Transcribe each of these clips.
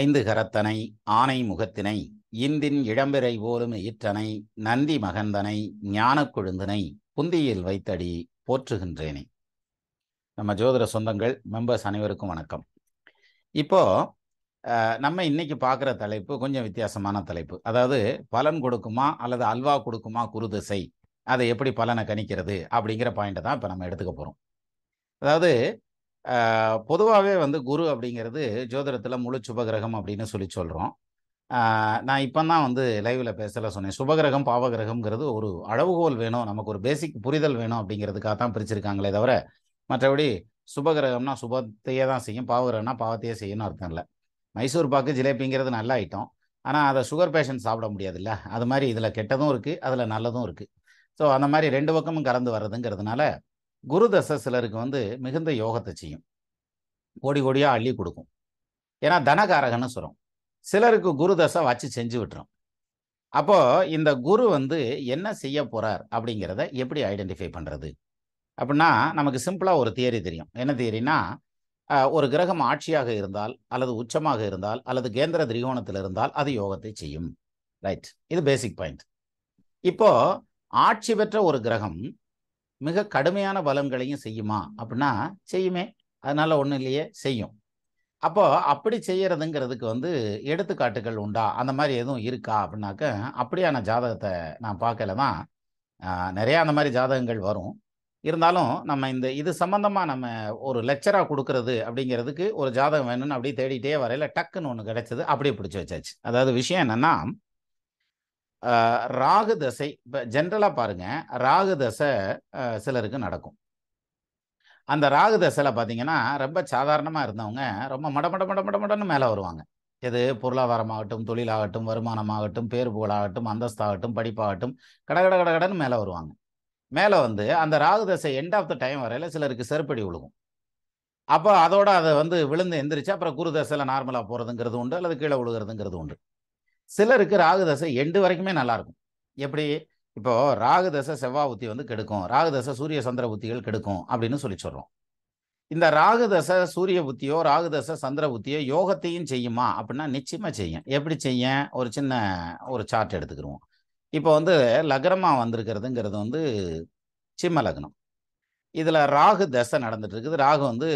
ஐந்து கரத்தனை ஆனை முகத்தினை இந்தின் இளம்பிறை போலும் ஈற்றனை நந்தி மகந்தனை ஞானக் கொழுந்தனை புந்தியில் வைத்தடி போற்றுகின்றேனே நம்ம ஜோதிட சொந்தங்கள் மெம்பர்ஸ் அனைவருக்கும் வணக்கம் இப்போ நம்ம இன்னைக்கு பார்க்குற தலைப்பு கொஞ்சம் வித்தியாசமான தலைப்பு அதாவது பலன் கொடுக்குமா அல்லது அல்வா கொடுக்குமா குருதிசை அதை எப்படி பலனை கணிக்கிறது அப்படிங்கிற பாயிண்ட்டை தான் இப்போ நம்ம எடுத்துக்க போகிறோம் அதாவது பொதுவாகவே வந்து குரு அப்படிங்கிறது ஜோதிடத்தில் முழு சுபகிரகம் அப்படின்னு சொல்லி சொல்கிறோம் நான் இப்போ தான் வந்து லைவில் பேசல சொன்னேன் சுபகிரகம் பாவகிரகம்ங்கிறது ஒரு அளவுகோல் வேணும் நமக்கு ஒரு பேசிக் புரிதல் வேணும் அப்படிங்கிறதுக்காக தான் பிரிச்சிருக்காங்களே தவிர மற்றபடி சுபகிரகம்னா சுபத்தையே தான் செய்யும் பாவகிரகம்னா பாவத்தையே செய்யணும் அர்த்தம் இல்லை மைசூர் பாக்கு ஜிலேபிங்கிறது நல்ல ஐட்டம் ஆனால் அதை சுகர் பேஷண்ட் சாப்பிட முடியாதுல்ல அது மாதிரி இதில் கெட்டதும் இருக்குது அதில் நல்லதும் இருக்குது ஸோ அந்த மாதிரி ரெண்டு பக்கமும் கலந்து வர்றதுங்கிறதுனால குரு தசை சிலருக்கு வந்து மிகுந்த யோகத்தை செய்யும் கோடி கோடியாக அள்ளி கொடுக்கும் ஏன்னா தனகாரகன்னு சொல்கிறோம் சிலருக்கு குரு தசை வச்சு செஞ்சு விட்டுரும் அப்போது இந்த குரு வந்து என்ன செய்ய போகிறார் அப்படிங்கிறத எப்படி ஐடென்டிஃபை பண்ணுறது அப்படின்னா நமக்கு சிம்பிளாக ஒரு தியரி தெரியும் என்ன தியரினா ஒரு கிரகம் ஆட்சியாக இருந்தால் அல்லது உச்சமாக இருந்தால் அல்லது கேந்திர திரிகோணத்தில் இருந்தால் அது யோகத்தை செய்யும் ரைட் இது பேசிக் பாயிண்ட் இப்போது ஆட்சி பெற்ற ஒரு கிரகம் மிக கடுமையான பலன்களையும் செய்யுமா அப்படின்னா செய்யுமே அதனால ஒன்றும் இல்லையே செய்யும் அப்போ அப்படி செய்யறதுங்கிறதுக்கு வந்து எடுத்துக்காட்டுகள் உண்டா அந்த மாதிரி எதுவும் இருக்கா அப்படின்னாக்க அப்படியான ஜாதகத்தை நான் பார்க்கல தான் நிறையா அந்த மாதிரி ஜாதகங்கள் வரும் இருந்தாலும் நம்ம இந்த இது சம்மந்தமாக நம்ம ஒரு லெக்சராக கொடுக்கறது அப்படிங்கிறதுக்கு ஒரு ஜாதகம் வேணும்னு அப்படியே தேடிட்டே வரையில டக்குன்னு ஒன்று கிடைச்சது அப்படியே பிடிச்சி வச்சாச்சு அதாவது விஷயம் என்னென்னா ராகு தசை இப்போ ஜென்ரலாக பாருங்க ராகு தசை சிலருக்கு நடக்கும் அந்த ராகு தசையில் பார்த்தீங்கன்னா ரொம்ப சாதாரணமாக இருந்தவங்க ரொம்ப மட மட மட மட மடன்னு மேலே வருவாங்க எது பொருளாதாரமாகட்டும் தொழிலாகட்டும் வருமானமாகட்டும் பேர் புகழாகட்டும் அந்தஸ்தாகட்டும் படிப்பாகட்டும் கடகட கட கட கடன்னு மேலே வருவாங்க மேலே வந்து அந்த ராகு தசை எண்ட் ஆஃப் த டைம் வரையில் சிலருக்கு செருப்படி விழுகும் அப்போ அதோட அதை வந்து விழுந்து எந்திரிச்சு அப்புறம் குரு தசையில் நார்மலாக போகிறதுங்கிறது உண்டு அல்லது கீழே விழுகிறதுங்கிறது உண்டு சிலருக்கு ராகுதசை எண்டு வரைக்குமே நல்லாயிருக்கும் எப்படி இப்போ ராகுதசை செவ்வாய் புத்தி வந்து கெடுக்கும் ராகுதசை சூரிய சந்திர புத்திகள் கெடுக்கும் அப்படின்னு சொல்லி சொல்கிறோம் இந்த ராகுதசை சூரிய புத்தியோ ராகுதசை சந்திர புத்தியோ யோகத்தையும் செய்யுமா அப்படின்னா நிச்சயமாக செய்யும் எப்படி செய்ய ஒரு சின்ன ஒரு சார்ட் எடுத்துக்கிடுவோம் இப்போ வந்து லக்னமாக வந்திருக்கிறதுங்கிறது வந்து சிம்ம லக்னம் இதில் ராகு தசை நடந்துட்டு இருக்குது ராகு வந்து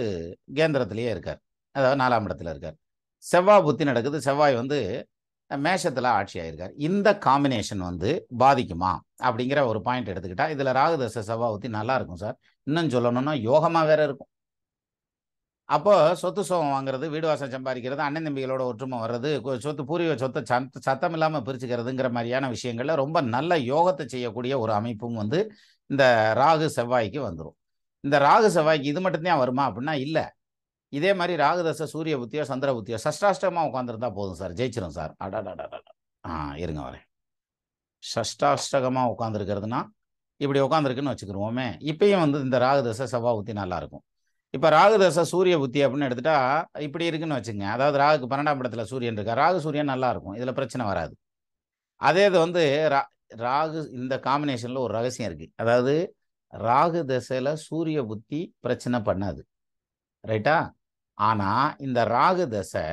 கேந்திரத்திலேயே இருக்கார் அதாவது நாலாம் இடத்துல இருக்கார் செவ்வாய் புத்தி நடக்குது செவ்வாய் வந்து மேஷத்தில் ஆட்சி ஆயிருக்கார் இந்த காம்பினேஷன் வந்து பாதிக்குமா அப்படிங்கிற ஒரு பாயிண்ட் எடுத்துக்கிட்டா இதில் செவ்வா செவ்வாவத்தி நல்லா இருக்கும் சார் இன்னும் சொல்லணும்னா யோகமாக வேற இருக்கும் அப்போ சொத்து சோகம் வாங்குறது வீடு வாசம் சம்பாதிக்கிறது அண்ணன் தம்பிகளோட ஒற்றுமை வர்றது சொத்து பூர்வீக சொத்தை சத் சத்தம் இல்லாமல் பிரிச்சுக்கிறதுங்கிற மாதிரியான விஷயங்களில் ரொம்ப நல்ல யோகத்தை செய்யக்கூடிய ஒரு அமைப்பும் வந்து இந்த ராகு செவ்வாய்க்கு வந்துடும் இந்த ராகு செவ்வாய்க்கு இது மட்டும்தான் வருமா அப்படின்னா இல்லை இதே மாதிரி ராகுதசை சூரிய புத்தியோ சந்திர புத்தியோ சஷ்டாஷ்டமாக உட்காந்துருந்தா போதும் சார் ஜெயிச்சிடும் சார் அடாடா ஆ இருங்க வரேன் சஷ்டாஷ்டகமாக உட்காந்துருக்கிறதுனா இப்படி உட்காந்துருக்குன்னு வச்சுக்கிருவோமே இப்பயும் வந்து இந்த ராகுதச செவ்வா புத்தி நல்லாயிருக்கும் இப்போ ராகுதச சூரிய புத்தி அப்படின்னு எடுத்துட்டா இப்படி இருக்குன்னு வச்சுங்க அதாவது ராகுக்கு பன்னெண்டாம் இடத்துல சூரியன் இருக்கா ராகு சூரியன் நல்லா இருக்கும் இதில் பிரச்சனை வராது அதே இது வந்து ரா ராகு இந்த காம்பினேஷனில் ஒரு ரகசியம் இருக்குது அதாவது ராகு தசையில் சூரிய புத்தி பிரச்சனை பண்ணாது ரைட்டா ஆனால் இந்த ராகு தசை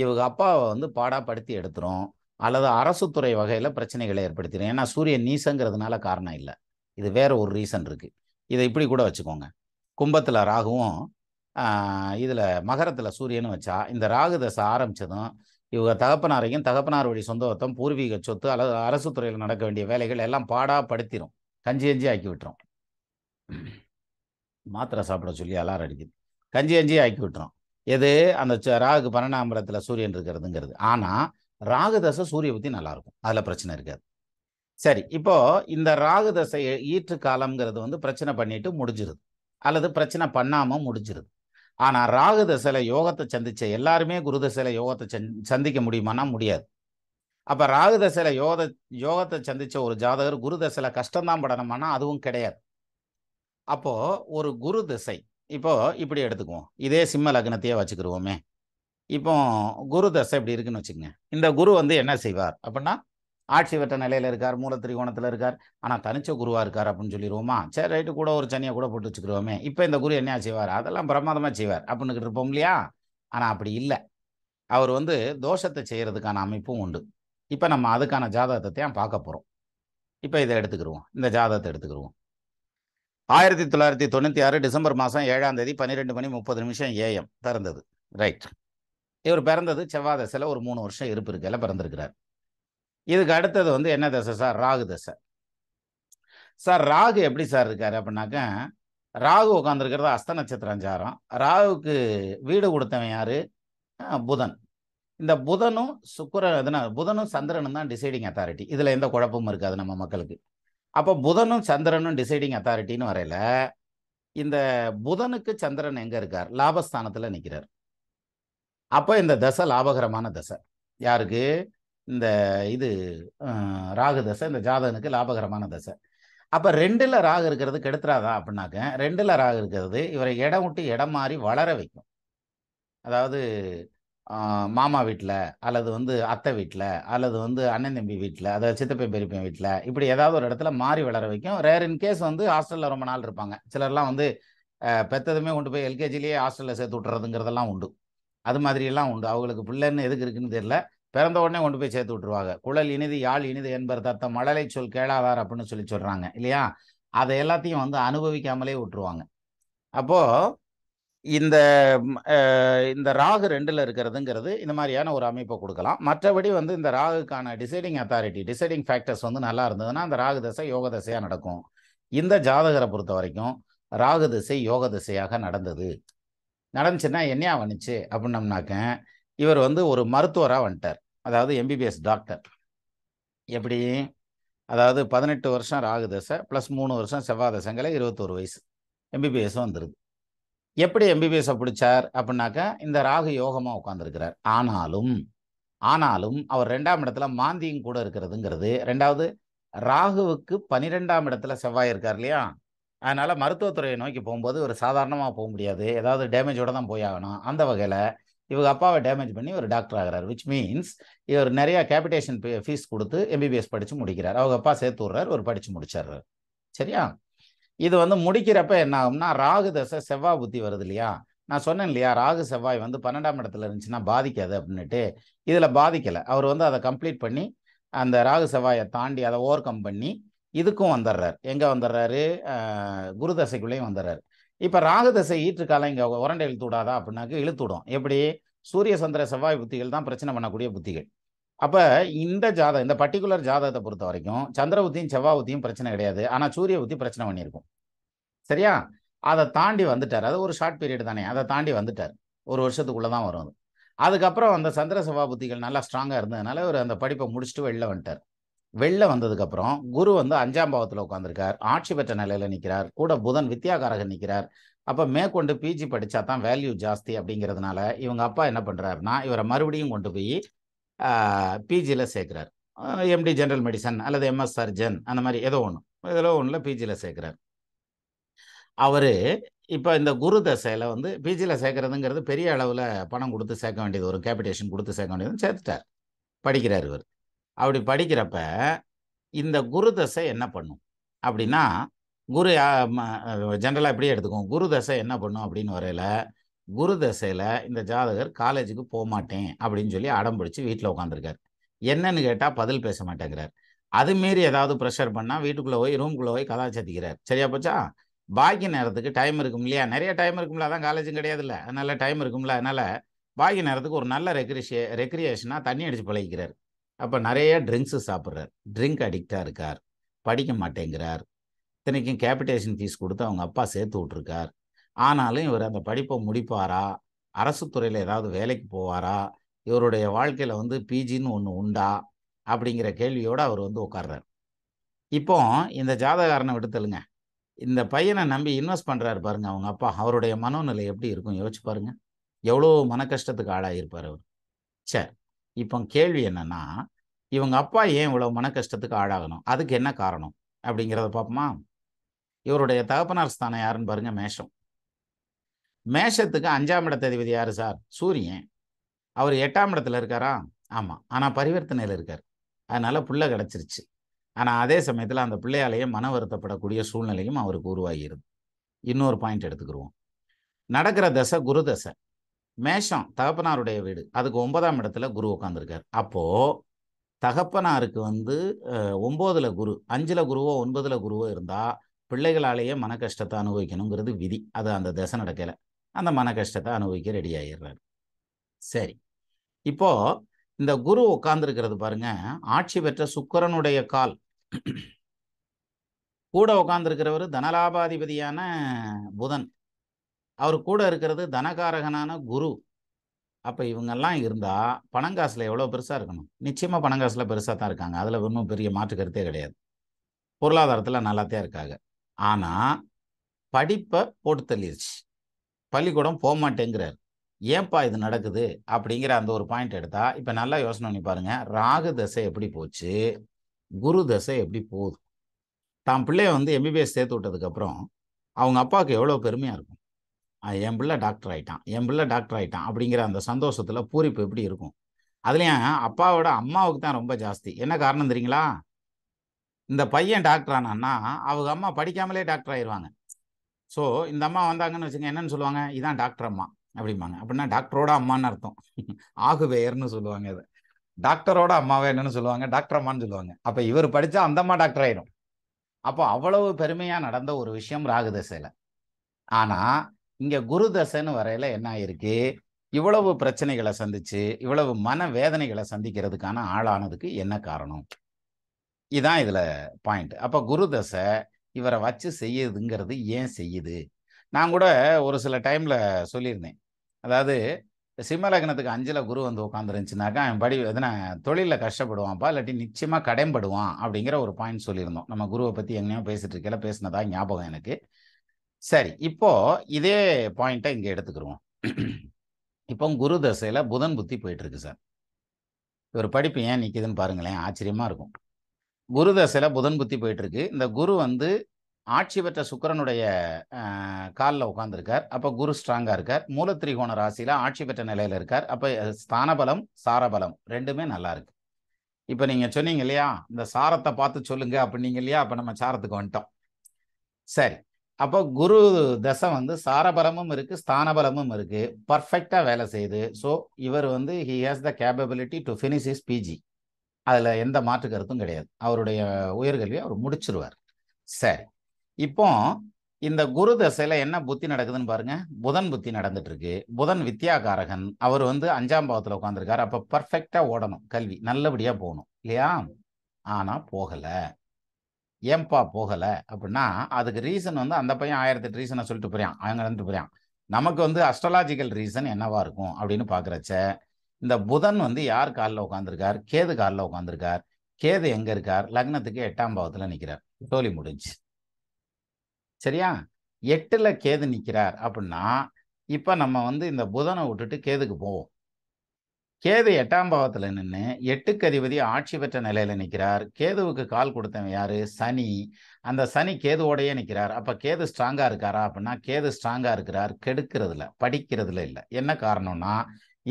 இவங்க அப்பாவை வந்து பாடாப்படுத்தி எடுத்துரும் அல்லது அரசு துறை வகையில் பிரச்சனைகளை ஏற்படுத்திடும் ஏன்னா சூரியன் நீசங்கிறதுனால காரணம் இல்லை இது வேற ஒரு ரீசன் இருக்குது இதை இப்படி கூட வச்சுக்கோங்க கும்பத்தில் ராகுவும் இதில் மகரத்தில் சூரியனும் வச்சா இந்த ராகு தசை ஆரம்பித்ததும் இவங்க தகப்பனாரையும் தகப்பனார் வழி சொந்தவத்தம் பூர்வீக சொத்து அல்லது அரசு துறையில் நடக்க வேண்டிய வேலைகள் எல்லாம் பாடாப்படுத்திடும் கஞ்சி கஞ்சி ஆக்கி விட்டுரும் மாத்திரை சாப்பிட சொல்லி அலாரம் அடிக்குது கஞ்சி கஞ்சி ஆக்கி விட்டுரும் எது அந்த ராகுக்கு பன்னெண்டாம் இடத்துல சூரியன் இருக்கிறதுங்கிறது ஆனால் ராகு தசை சூரிய பற்றி நல்லாயிருக்கும் அதில் பிரச்சனை இருக்காது சரி இப்போது இந்த ராகு தசை ஈற்று காலம்ங்கிறது வந்து பிரச்சனை பண்ணிட்டு முடிஞ்சிருது அல்லது பிரச்சனை பண்ணாமல் முடிஞ்சிருது ஆனால் ராகு தசையில் யோகத்தை சந்தித்த எல்லாருமே குரு தசையில் யோகத்தை சந்திக்க முடியுமானா முடியாது அப்போ ராகு தசையில் யோக யோகத்தை சந்தித்த ஒரு ஜாதகர் குரு தசையில் கஷ்டம்தான் படணுமானா அதுவும் கிடையாது அப்போது ஒரு குரு தசை இப்போ இப்படி எடுத்துக்குவோம் இதே சிம்ம லக்னத்தையே வச்சுக்கிருவோமே இப்போ குரு தசை இப்படி இருக்குன்னு வச்சுக்கோங்க இந்த குரு வந்து என்ன செய்வார் அப்படின்னா ஆட்சி பெற்ற நிலையில் இருக்கார் மூல இருக்கார் ஆனால் தனிச்ச குருவாக இருக்கார் அப்படின்னு சொல்லிடுவோமா சரி ரைட்டு கூட ஒரு சனியை கூட போட்டு வச்சுக்கிடுவோமே இப்போ இந்த குரு என்ன செய்வார் அதெல்லாம் பிரமாதமாக செய்வார் அப்படின்னுக்கிட்டு இருப்போம் இல்லையா ஆனால் அப்படி இல்லை அவர் வந்து தோஷத்தை செய்கிறதுக்கான அமைப்பும் உண்டு இப்போ நம்ம அதுக்கான ஜாதகத்தை பார்க்க போகிறோம் இப்போ இதை எடுத்துக்கிடுவோம் இந்த ஜாதகத்தை எடுத்துக்கிடுவோம் ஆயிரத்தி தொள்ளாயிரத்தி தொண்ணூற்றி ஆறு டிசம்பர் மாதம் ஏழாம் தேதி பன்னிரெண்டு மணி முப்பது நிமிஷம் ஏஎம் பிறந்தது ரைட் இவர் பிறந்தது செவ்வாய் ஒரு மூணு வருஷம் இருப்பு இருக்கையில் பிறந்திருக்கிறார் இதுக்கு அடுத்தது வந்து என்ன தசை சார் ராகு தசை சார் ராகு எப்படி சார் இருக்கார் அப்படின்னாக்க ராகு உட்காந்துருக்கிறது அஸ்த நட்சத்திரம் அஞ்சாரம் ராகுக்கு வீடு கொடுத்தவன் யாரு புதன் இந்த புதனும் சுக்கர புதனும் சந்திரனும் தான் டிசைடிங் அத்தாரிட்டி இதில் எந்த குழப்பமும் இருக்காது நம்ம மக்களுக்கு அப்போ புதனும் சந்திரனும் டிசைடிங் அத்தாரிட்டின்னு வரையில் இந்த புதனுக்கு சந்திரன் எங்கே இருக்கார் லாபஸ்தானத்தில் நிற்கிறார் அப்போ இந்த தசை லாபகரமான தசை யாருக்கு இந்த இது ராகு தசை இந்த ஜாதகனுக்கு லாபகரமான தசை அப்போ ரெண்டில் ராகு இருக்கிறது கெடுத்துறாதா அப்படின்னாக்க ரெண்டில் ராகு இருக்கிறது இவரை இடம் விட்டு இடம் மாறி வளர வைக்கும் அதாவது மாமா வீட்டில் அல்லது வந்து அத்தை வீட்டில் அல்லது வந்து அண்ணன் தம்பி வீட்டில் அதாவது சித்தப்பை பெரியப்பன் வீட்டில் இப்படி ஏதாவது ஒரு இடத்துல மாறி வளர வைக்கும் ரேர் இன் கேஸ் வந்து ஹாஸ்டலில் ரொம்ப நாள் இருப்பாங்க சிலர்லாம் வந்து பெற்றதுமே கொண்டு போய் எல்கேஜிலேயே ஹாஸ்டலில் சேர்த்து விட்டுறதுங்கிறதெல்லாம் உண்டு அது மாதிரியெல்லாம் உண்டு அவங்களுக்கு பிள்ளைன்னு எதுக்கு இருக்குன்னு தெரியல பிறந்த உடனே கொண்டு போய் சேர்த்து விட்டுருவாங்க குழல் இனிது யாழ் இனிது என்பர் தத்த மழலை சொல் கேளாதார் அப்படின்னு சொல்லி சொல்கிறாங்க இல்லையா அதை எல்லாத்தையும் வந்து அனுபவிக்காமலே விட்டுருவாங்க அப்போது இந்த இந்த ராகு ரெண்டில் இருக்கிறதுங்கிறது இந்த மாதிரியான ஒரு அமைப்பை கொடுக்கலாம் மற்றபடி வந்து இந்த ராகுக்கான டிசைடிங் அத்தாரிட்டி டிசைடிங் ஃபேக்டர்ஸ் வந்து நல்லா இருந்ததுன்னா அந்த ராகு தசை யோக தசையாக நடக்கும் இந்த ஜாதகரை பொறுத்த வரைக்கும் ராகு திசை யோக திசையாக நடந்தது நடந்துச்சுன்னா என்னையா வந்துச்சு அப்படின்னம்னாக்க இவர் வந்து ஒரு மருத்துவராக வந்துட்டார் அதாவது எம்பிபிஎஸ் டாக்டர் எப்படி அதாவது பதினெட்டு வருஷம் ராகு தசை ப்ளஸ் மூணு வருஷம் செவ்வாய் தசைங்களை இருபத்தோரு வயசு எம்பிபிஎஸும் வந்துடுது எப்படி எம்பிபிஎஸை பிடிச்சார் அப்படின்னாக்கா இந்த ராகு யோகமாக உட்காந்துருக்கிறார் ஆனாலும் ஆனாலும் அவர் ரெண்டாம் இடத்துல மாந்தியும் கூட இருக்கிறதுங்கிறது ரெண்டாவது ராகுவுக்கு பனிரெண்டாம் இடத்துல செவ்வாய் இருக்கார் இல்லையா அதனால் மருத்துவத்துறையை நோக்கி போகும்போது ஒரு சாதாரணமாக போக முடியாது ஏதாவது டேமேஜோடு தான் போய் ஆகணும் அந்த வகையில் இவங்க அப்பாவை டேமேஜ் பண்ணி ஒரு டாக்டர் ஆகிறார் விச் மீன்ஸ் இவர் நிறையா கேபிட்டேஷன் ஃபீஸ் கொடுத்து எம்பிபிஎஸ் படித்து முடிக்கிறார் அவங்க அப்பா சேர்த்து விட்றார் ஒரு படித்து முடிச்சார் சரியா இது வந்து முடிக்கிறப்ப என்ன ஆகும்னா ராகு தசை செவ்வாய் புத்தி வருது இல்லையா நான் சொன்னேன் இல்லையா ராகு செவ்வாய் வந்து பன்னெண்டாம் இடத்துல இருந்துச்சுன்னா பாதிக்காது அப்படின்னுட்டு இதில் பாதிக்கலை அவர் வந்து அதை கம்ப்ளீட் பண்ணி அந்த ராகு செவ்வாயை தாண்டி அதை ஓவர் கம் பண்ணி இதுக்கும் வந்துடுறார் எங்கே வந்துடுறாரு குரு தசைக்குள்ளேயும் வந்துடுறாரு இப்போ ராகு தசை ஈற்றுக்காலம் இங்கே உரண்டை இழுத்து விடாதா அப்படின்னாக்க விடும் எப்படி சூரிய சந்திர செவ்வாய் புத்திகள் தான் பிரச்சனை பண்ணக்கூடிய புத்திகள் அப்போ இந்த ஜாதகம் இந்த பர்டிகுலர் ஜாதகத்தை பொறுத்த வரைக்கும் சந்திர செவ்வாய் ஊத்தியும் பிரச்சனை கிடையாது ஆனால் சூரிய சூரியபுத்தி பிரச்சனை பண்ணியிருக்கும் சரியா அதை தாண்டி வந்துட்டார் அது ஒரு ஷார்ட் பீரியட் தானே அதை தாண்டி வந்துட்டார் ஒரு வருஷத்துக்குள்ளே தான் வரும் அது அதுக்கப்புறம் அந்த சந்திர செவ்வா புத்திகள் நல்லா ஸ்ட்ராங்காக இருந்ததுனால அவர் அந்த படிப்பை முடிச்சுட்டு வெளில வந்துட்டார் வெளில வந்ததுக்கப்புறம் குரு வந்து அஞ்சாம் பாவத்தில் உட்காந்துருக்கார் ஆட்சி பெற்ற நிலையில் நிற்கிறார் கூட புதன் வித்யாகாரகன் நிற்கிறார் அப்போ மேற்கொண்டு பிஜி படித்தா தான் வேல்யூ ஜாஸ்தி அப்படிங்கிறதுனால இவங்க அப்பா என்ன பண்ணுறாருனா இவரை மறுபடியும் கொண்டு போய் பிஜியில் சேர்க்குறார் எம்டி ஜென்ரல் மெடிசன் அல்லது எம்எஸ் சர்ஜன் அந்த மாதிரி ஏதோ ஒன்று ஏதோ ஒன்றில் பிஜியில் சேர்க்குறார் அவர் இப்போ இந்த குரு தசையில் வந்து பிஜியில் சேர்க்குறதுங்கிறது பெரிய அளவில் பணம் கொடுத்து சேர்க்க வேண்டியது ஒரு கேபிடேஷன் கொடுத்து சேர்க்க வேண்டியதுன்னு சேர்த்துட்டார் படிக்கிறார் இவர் அப்படி படிக்கிறப்ப இந்த குரு தசை என்ன பண்ணும் அப்படின்னா குரு ஜென்ரலாக இப்படியே எடுத்துக்கும் குரு தசை என்ன பண்ணும் அப்படின்னு வரையில் குரு தசையில் இந்த ஜாதகர் காலேஜுக்கு போக மாட்டேன் அப்படின்னு சொல்லி அடம் பிடிச்சி வீட்டில் உட்காந்துருக்கார் என்னன்னு கேட்டால் பதில் பேச மாட்டேங்கிறார் அது மாரி ஏதாவது ப்ரெஷர் பண்ணால் வீட்டுக்குள்ளே போய் ரூம்குள்ளே போய் கதா சரியா போச்சா பாக்கி நேரத்துக்கு டைம் இருக்கும் இல்லையா நிறைய டைம் இருக்கும்ல அதான் காலேஜும் கிடையாதுல்ல அதனால் டைம் இருக்கும்ல அதனால் பாக்கி நேரத்துக்கு ஒரு நல்ல ரெக்ரிஷே ரெக்ரியேஷனாக தண்ணி அடித்து பழகிக்கிறார் அப்போ நிறைய ட்ரிங்க்ஸு சாப்பிட்றார் ட்ரிங்க் அடிக்டாக இருக்கார் படிக்க மாட்டேங்கிறார் இத்தனைக்கும் கேபிட்டேஷன் ஃபீஸ் கொடுத்து அவங்க அப்பா சேர்த்து விட்ருக்கார் ஆனாலும் இவர் அந்த படிப்பை முடிப்பாரா அரசு துறையில் ஏதாவது வேலைக்கு போவாரா இவருடைய வாழ்க்கையில் வந்து பிஜின்னு ஒன்று உண்டா அப்படிங்கிற கேள்வியோடு அவர் வந்து உட்கார்றார் இப்போ இந்த ஜாதகாரனை விடுத்தலுங்க இந்த பையனை நம்பி இன்வெஸ்ட் பண்ணுறாரு பாருங்க அவங்க அப்பா அவருடைய மனோநிலை எப்படி இருக்கும் யோசிச்சு பாருங்க எவ்வளோ மன கஷ்டத்துக்கு ஆளாகிருப்பார் அவர் சரி இப்போ கேள்வி என்னென்னா இவங்க அப்பா ஏன் இவ்வளோ மன கஷ்டத்துக்கு ஆளாகணும் அதுக்கு என்ன காரணம் அப்படிங்கிறத பார்ப்போமா இவருடைய தகப்பனார் ஸ்தானம் யாருன்னு பாருங்க மேஷம் மேஷத்துக்கு அஞ்சாம் இடத்த அதிபதி யார் சார் சூரியன் அவர் எட்டாம் இடத்துல இருக்காரா ஆமாம் ஆனால் பரிவர்த்தனையில் இருக்கார் அதனால் பிள்ளை கிடச்சிருச்சு ஆனால் அதே சமயத்தில் அந்த பிள்ளையாலேயே மன வருத்தப்படக்கூடிய சூழ்நிலையும் அவருக்கு உருவாகிடுது இன்னொரு பாயிண்ட் எடுத்துக்கிடுவோம் நடக்கிற தசை குரு தசை மேஷம் தகப்பனாருடைய வீடு அதுக்கு ஒன்பதாம் இடத்துல குரு உட்காந்துருக்கார் அப்போது தகப்பனாருக்கு வந்து ஒம்போதில் குரு அஞ்சில் குருவோ ஒன்பதில் குருவோ இருந்தால் பிள்ளைகளாலேயே மன கஷ்டத்தை அனுபவிக்கணுங்கிறது விதி அது அந்த தசை நடக்கலை அந்த மன கஷ்டத்தை அனுபவிக்க ரெடி ஆகிடுறாரு சரி இப்போ இந்த குரு உட்காந்துருக்கிறது பாருங்க ஆட்சி பெற்ற சுக்கரனுடைய கால் கூட உட்காந்துருக்கிறவர் தனலாபாதிபதியான புதன் அவர் கூட இருக்கிறது தனகாரகனான குரு அப்போ இவங்கெல்லாம் இருந்தால் பணங்காசில் எவ்வளோ பெருசாக இருக்கணும் நிச்சயமாக பணங்காசில் பெருசாக தான் இருக்காங்க அதில் ஒன்றும் பெரிய மாற்று கருத்தே கிடையாது பொருளாதாரத்தில் நல்லாத்தான் இருக்காங்க ஆனால் படிப்பை போட்டு தள்ளிடுச்சு பள்ளிக்கூடம் போக மாட்டேங்கிறார் ஏன்பா இது நடக்குது அப்படிங்கிற அந்த ஒரு பாயிண்ட் எடுத்தா இப்போ நல்லா யோசனை பண்ணி பாருங்க ராகு தசை எப்படி போச்சு குரு தசை எப்படி போகுது தான் பிள்ளைய வந்து எம்பிபிஎஸ் சேர்த்து விட்டதுக்கப்புறம் அவங்க அப்பாவுக்கு எவ்வளோ பெருமையாக இருக்கும் என் பிள்ளை டாக்டர் ஆகிட்டான் என் பிள்ளை டாக்டர் ஆகிட்டான் அப்படிங்கிற அந்த சந்தோஷத்தில் பூரிப்பு எப்படி இருக்கும் அதுலேயும் அப்பாவோட அம்மாவுக்கு தான் ரொம்ப ஜாஸ்தி என்ன காரணம் தெரியுங்களா இந்த பையன் டாக்டர் ஆனான்னா அவங்க அம்மா படிக்காமலே டாக்டர் ஆயிடுவாங்க ஸோ இந்த அம்மா வந்தாங்கன்னு வச்சுங்க என்னன்னு சொல்லுவாங்க இதான் டாக்டர் அம்மா அப்படிம்பாங்க அப்படின்னா டாக்டரோட அம்மான்னு அர்த்தம் ஆகுவேயர்னு சொல்லுவாங்க அது டாக்டரோட அம்மாவை என்னன்னு சொல்லுவாங்க டாக்டர் அம்மான்னு சொல்லுவாங்க அப்போ இவர் படித்தா அந்த அம்மா டாக்டர் ஆயிடும் அப்போ அவ்வளவு பெருமையாக நடந்த ஒரு விஷயம் ராகு தசையில் ஆனால் இங்கே குரு தசைன்னு வரையில என்ன ஆயிருக்கு இவ்வளவு பிரச்சனைகளை சந்திச்சு இவ்வளவு மன வேதனைகளை சந்திக்கிறதுக்கான ஆளானதுக்கு என்ன காரணம் இதான் இதில் பாயிண்ட் அப்போ குரு தசை இவரை வச்சு செய்யுதுங்கிறது ஏன் செய்யுது நான் கூட ஒரு சில டைமில் சொல்லியிருந்தேன் அதாவது சிம்மலக்னத்துக்கு அஞ்சில் குரு வந்து உட்காந்துருந்துச்சுனாக்கா அவன் படி எதுனா தொழிலில் கஷ்டப்படுவான்ப்பா இல்லாட்டி நிச்சயமாக கடன்படுவான் அப்படிங்கிற ஒரு பாயிண்ட் சொல்லியிருந்தோம் நம்ம குருவை பற்றி எங்கேயோ பேசிகிட்டு இருக்கையில பேசினதா ஞாபகம் எனக்கு சரி இப்போது இதே பாயிண்ட்டை இங்கே எடுத்துக்கிருவோம் இப்போ குரு தசையில் புதன் புத்தி போயிட்டுருக்கு சார் இவர் படிப்பு ஏன் நிற்கிதுன்னு பாருங்களேன் ஆச்சரியமாக இருக்கும் குரு தசையில் புதன் புத்தி போயிட்டுருக்கு இந்த குரு வந்து ஆட்சி பெற்ற சுக்கரனுடைய காலில் உட்காந்துருக்கார் அப்போ குரு ஸ்ட்ராங்காக இருக்கார் மூலத்திரிகோண ராசியில் ஆட்சி பெற்ற நிலையில் இருக்கார் அப்போ ஸ்தானபலம் சாரபலம் ரெண்டுமே நல்லா இருக்கு இப்போ நீங்கள் சொன்னீங்க இல்லையா இந்த சாரத்தை பார்த்து சொல்லுங்க அப்படின்னீங்க இல்லையா அப்போ நம்ம சாரத்துக்கு வந்துட்டோம் சரி அப்போ குரு தசை வந்து சாரபலமும் இருக்குது ஸ்தானபலமும் இருக்குது பர்ஃபெக்டாக வேலை செய்யுது ஸோ இவர் வந்து he has the capability to finish his PG அதில் எந்த மாற்று கருத்தும் கிடையாது அவருடைய உயர்கல்வியை அவர் முடிச்சிருவார் சரி இப்போ இந்த குரு தசையில் என்ன புத்தி நடக்குதுன்னு பாருங்க புதன் புத்தி நடந்துட்டு இருக்கு புதன் வித்யாகாரகன் அவர் வந்து அஞ்சாம் பாவத்தில் உட்காந்துருக்காரு அப்போ பர்ஃபெக்டாக ஓடணும் கல்வி நல்லபடியாக போகணும் இல்லையா ஆனால் போகலை ஏன்பா போகலை அப்படின்னா அதுக்கு ரீசன் வந்து அந்த பையன் ஆயிரத்தெட்டு ரீசனை சொல்லிட்டு போறியான் அவங்க வந்துட்டு போகிறான் நமக்கு வந்து அஸ்ட்ரலாஜிக்கல் ரீசன் என்னவா இருக்கும் அப்படின்னு பார்க்குறச்ச இந்த புதன் வந்து யார் காலில் உட்காந்துருக்கார் கேது காலில் உட்காந்துருக்கார் கேது எங்கே இருக்கார் லக்னத்துக்கு எட்டாம் பாவத்தில் நிற்கிறார் டோலி முடிஞ்சு சரியா எட்டில் கேது நிற்கிறார் அப்படின்னா இப்போ நம்ம வந்து இந்த புதனை விட்டுட்டு கேதுக்கு போவோம் கேது எட்டாம் பாவத்தில் நின்று எட்டுக்கு அதிபதி ஆட்சி பெற்ற நிலையில் நிற்கிறார் கேதுவுக்கு கால் கொடுத்தவன் யார் சனி அந்த சனி கேதுவோடையே நிற்கிறார் அப்போ கேது ஸ்ட்ராங்காக இருக்காரா அப்படின்னா கேது ஸ்ட்ராங்காக இருக்கிறார் கெடுக்கிறதுல படிக்கிறதுல இல்லை என்ன காரணம்னா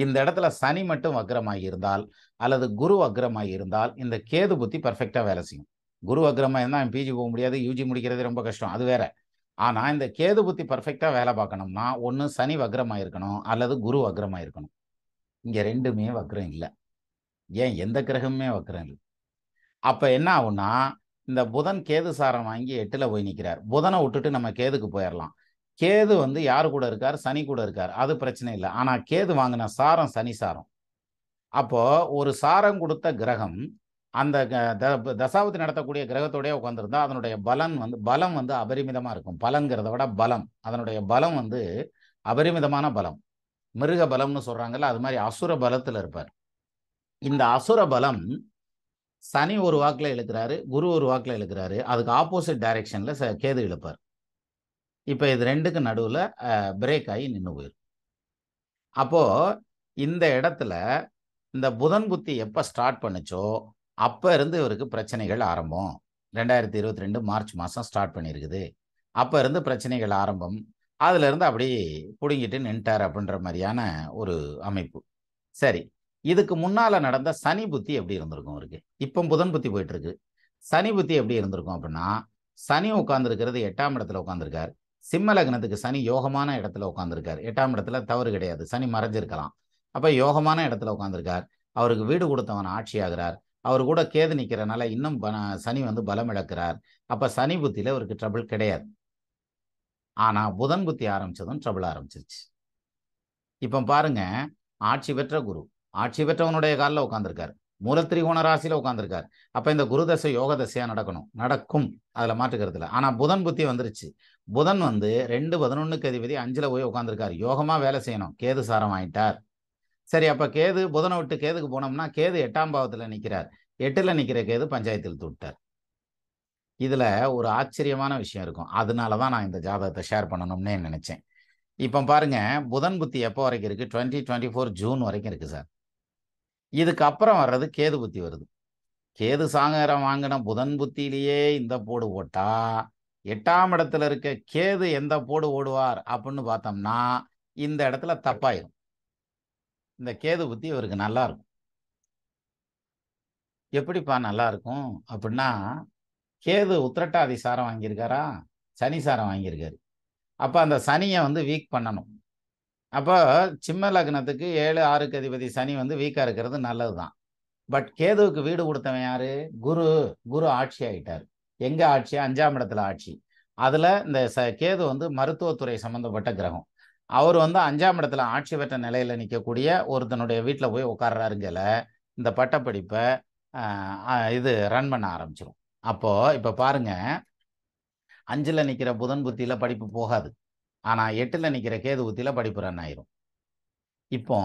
இந்த இடத்துல சனி மட்டும் வக்ரமாக இருந்தால் அல்லது குரு வக்ரமாக இருந்தால் இந்த கேது புத்தி பர்ஃபெக்டாக வேலை செய்யும் குரு வக்ரமாக இருந்தால் என் பிஜி போக முடியாது யூஜி முடிக்கிறது ரொம்ப கஷ்டம் அது வேற ஆனால் இந்த கேது புத்தி பர்ஃபெக்டாக வேலை பார்க்கணும்னா ஒன்று சனி வக்ரமாக இருக்கணும் அல்லது குரு வக்ரமாக இருக்கணும் இங்கே ரெண்டுமே வக்ரம் இல்லை ஏன் எந்த கிரகமுமே வக்ரம் இல்லை அப்போ என்ன ஆகும்னா இந்த புதன் கேது சாரம் வாங்கி எட்டில் போய் நிற்கிறார் புதனை விட்டுட்டு நம்ம கேதுக்கு போயிடலாம் கேது வந்து யார் கூட இருக்கார் சனி கூட இருக்கார் அது பிரச்சனை இல்லை ஆனால் கேது வாங்கின சாரம் சனி சாரம் அப்போது ஒரு சாரம் கொடுத்த கிரகம் அந்த தசாவதி நடத்தக்கூடிய கிரகத்தோடய உட்காந்துருந்தா அதனுடைய பலன் வந்து பலம் வந்து அபரிமிதமாக இருக்கும் பலன்கிறத விட பலம் அதனுடைய பலம் வந்து அபரிமிதமான பலம் மிருக பலம்னு சொல்கிறாங்கல்ல அது மாதிரி அசுர பலத்தில் இருப்பார் இந்த அசுர பலம் சனி ஒரு வாக்கில் இழுக்கிறாரு குரு ஒரு வாக்கில் இழுக்கிறாரு அதுக்கு ஆப்போசிட் டைரெக்ஷனில் கேது இழுப்பார் இப்போ இது ரெண்டுக்கு நடுவில் பிரேக் ஆகி நின்று போயிடும் அப்போது இந்த இடத்துல இந்த புதன் புத்தி எப்போ ஸ்டார்ட் பண்ணுச்சோ அப்போ இருந்து இவருக்கு பிரச்சனைகள் ஆரம்பம் ரெண்டாயிரத்தி இருபத்தி ரெண்டு மார்ச் மாதம் ஸ்டார்ட் பண்ணியிருக்குது அப்போ இருந்து பிரச்சனைகள் ஆரம்பம் அதுலேருந்து அப்படி பிடுங்கிட்டு நின்ட்டார் அப்படின்ற மாதிரியான ஒரு அமைப்பு சரி இதுக்கு முன்னால் நடந்த சனி புத்தி எப்படி இருந்திருக்கும் அவருக்கு இப்போ புதன் புத்தி போயிட்டுருக்கு சனி புத்தி எப்படி இருந்திருக்கும் அப்படின்னா சனி உட்காந்துருக்கிறது எட்டாம் இடத்துல உட்காந்துருக்கார் சிம்ம லக்னத்துக்கு சனி யோகமான இடத்துல உட்காந்துருக்கார் எட்டாம் இடத்துல தவறு கிடையாது சனி மறைஞ்சிருக்கலாம் அப்போ யோகமான இடத்துல உட்காந்துருக்கார் அவருக்கு வீடு கொடுத்தவன் ஆட்சியாகிறார் அவர் கூட கேது நிற்கிறனால இன்னும் சனி வந்து பலம் இழக்கிறார் அப்போ சனி புத்தியில் அவருக்கு ட்ரபிள் கிடையாது ஆனால் புதன் புத்தி ஆரம்பித்ததும் ட்ரபிள் ஆரம்பிச்சிருச்சு இப்போ பாருங்க ஆட்சி பெற்ற குரு ஆட்சி பெற்றவனுடைய காலில் உட்காந்துருக்காரு மூலத்திரிகோண ராசியில் உட்காந்துருக்காரு அப்போ இந்த குரு தசை யோக தசையாக நடக்கணும் நடக்கும் அதில் மாட்டுக்கிறது ஆனால் புதன் புத்தி வந்துருச்சு புதன் வந்து ரெண்டு பதினொன்றுக்கு அதிபதி அஞ்சில் போய் உட்காந்துருக்காரு யோகமாக வேலை செய்யணும் கேது சாரம் ஆயிட்டார் சரி அப்போ கேது புதனை விட்டு கேதுக்கு போனோம்னா கேது எட்டாம் பாவத்தில் நிற்கிறார் எட்டில் நிற்கிற கேது பஞ்சாயத்தில் தூட்டார் இதில் ஒரு ஆச்சரியமான விஷயம் இருக்கும் அதனால தான் நான் இந்த ஜாதகத்தை ஷேர் பண்ணணும்னே நினச்சேன் இப்போ பாருங்கள் புதன் புத்தி எப்போ வரைக்கும் இருக்குது டுவெண்ட்டி டுவெண்ட்டி ஃபோர் ஜூன் வரைக்கும் இருக்குது சார் இதுக்கப்புறம் வர்றது கேது புத்தி வருது கேது சாங்கரம் வாங்கின புதன் புத்தியிலேயே இந்த போடு போட்டா எட்டாம் இடத்துல இருக்க கேது எந்த போடு ஓடுவார் அப்படின்னு பார்த்தோம்னா இந்த இடத்துல தப்பாயிடும் இந்த கேது புத்தி இவருக்கு நல்லா இருக்கும் எப்படிப்பா நல்லா இருக்கும் அப்படின்னா கேது உத்திரட்டாதி சாரம் வாங்கியிருக்காரா சனி சாரம் வாங்கியிருக்காரு அப்போ அந்த சனியை வந்து வீக் பண்ணணும் அப்போ சிம்ம லக்னத்துக்கு ஏழு ஆறுக்கு அதிபதி சனி வந்து வீக்காக இருக்கிறது நல்லது தான் பட் கேதுவுக்கு வீடு கொடுத்தவன் யார் குரு குரு ஆட்சி ஆகிட்டார் எங்கே ஆட்சி அஞ்சாம் இடத்துல ஆட்சி அதில் இந்த ச கேது வந்து மருத்துவத்துறை சம்மந்தப்பட்ட கிரகம் அவர் வந்து அஞ்சாம் இடத்துல ஆட்சி பெற்ற நிலையில் நிற்கக்கூடிய ஒருத்தனுடைய வீட்டில் போய் உட்கார்றாருங்கல இந்த பட்டப்படிப்பை இது ரன் பண்ண ஆரம்பிச்சிடும் அப்போது இப்போ பாருங்கள் அஞ்சில் நிற்கிற புதன் புத்தியில் படிப்பு போகாது ஆனால் எட்டில் நிற்கிற கேது ஊத்தியில் படிப்பு ரன் ஆயிரும் இப்போ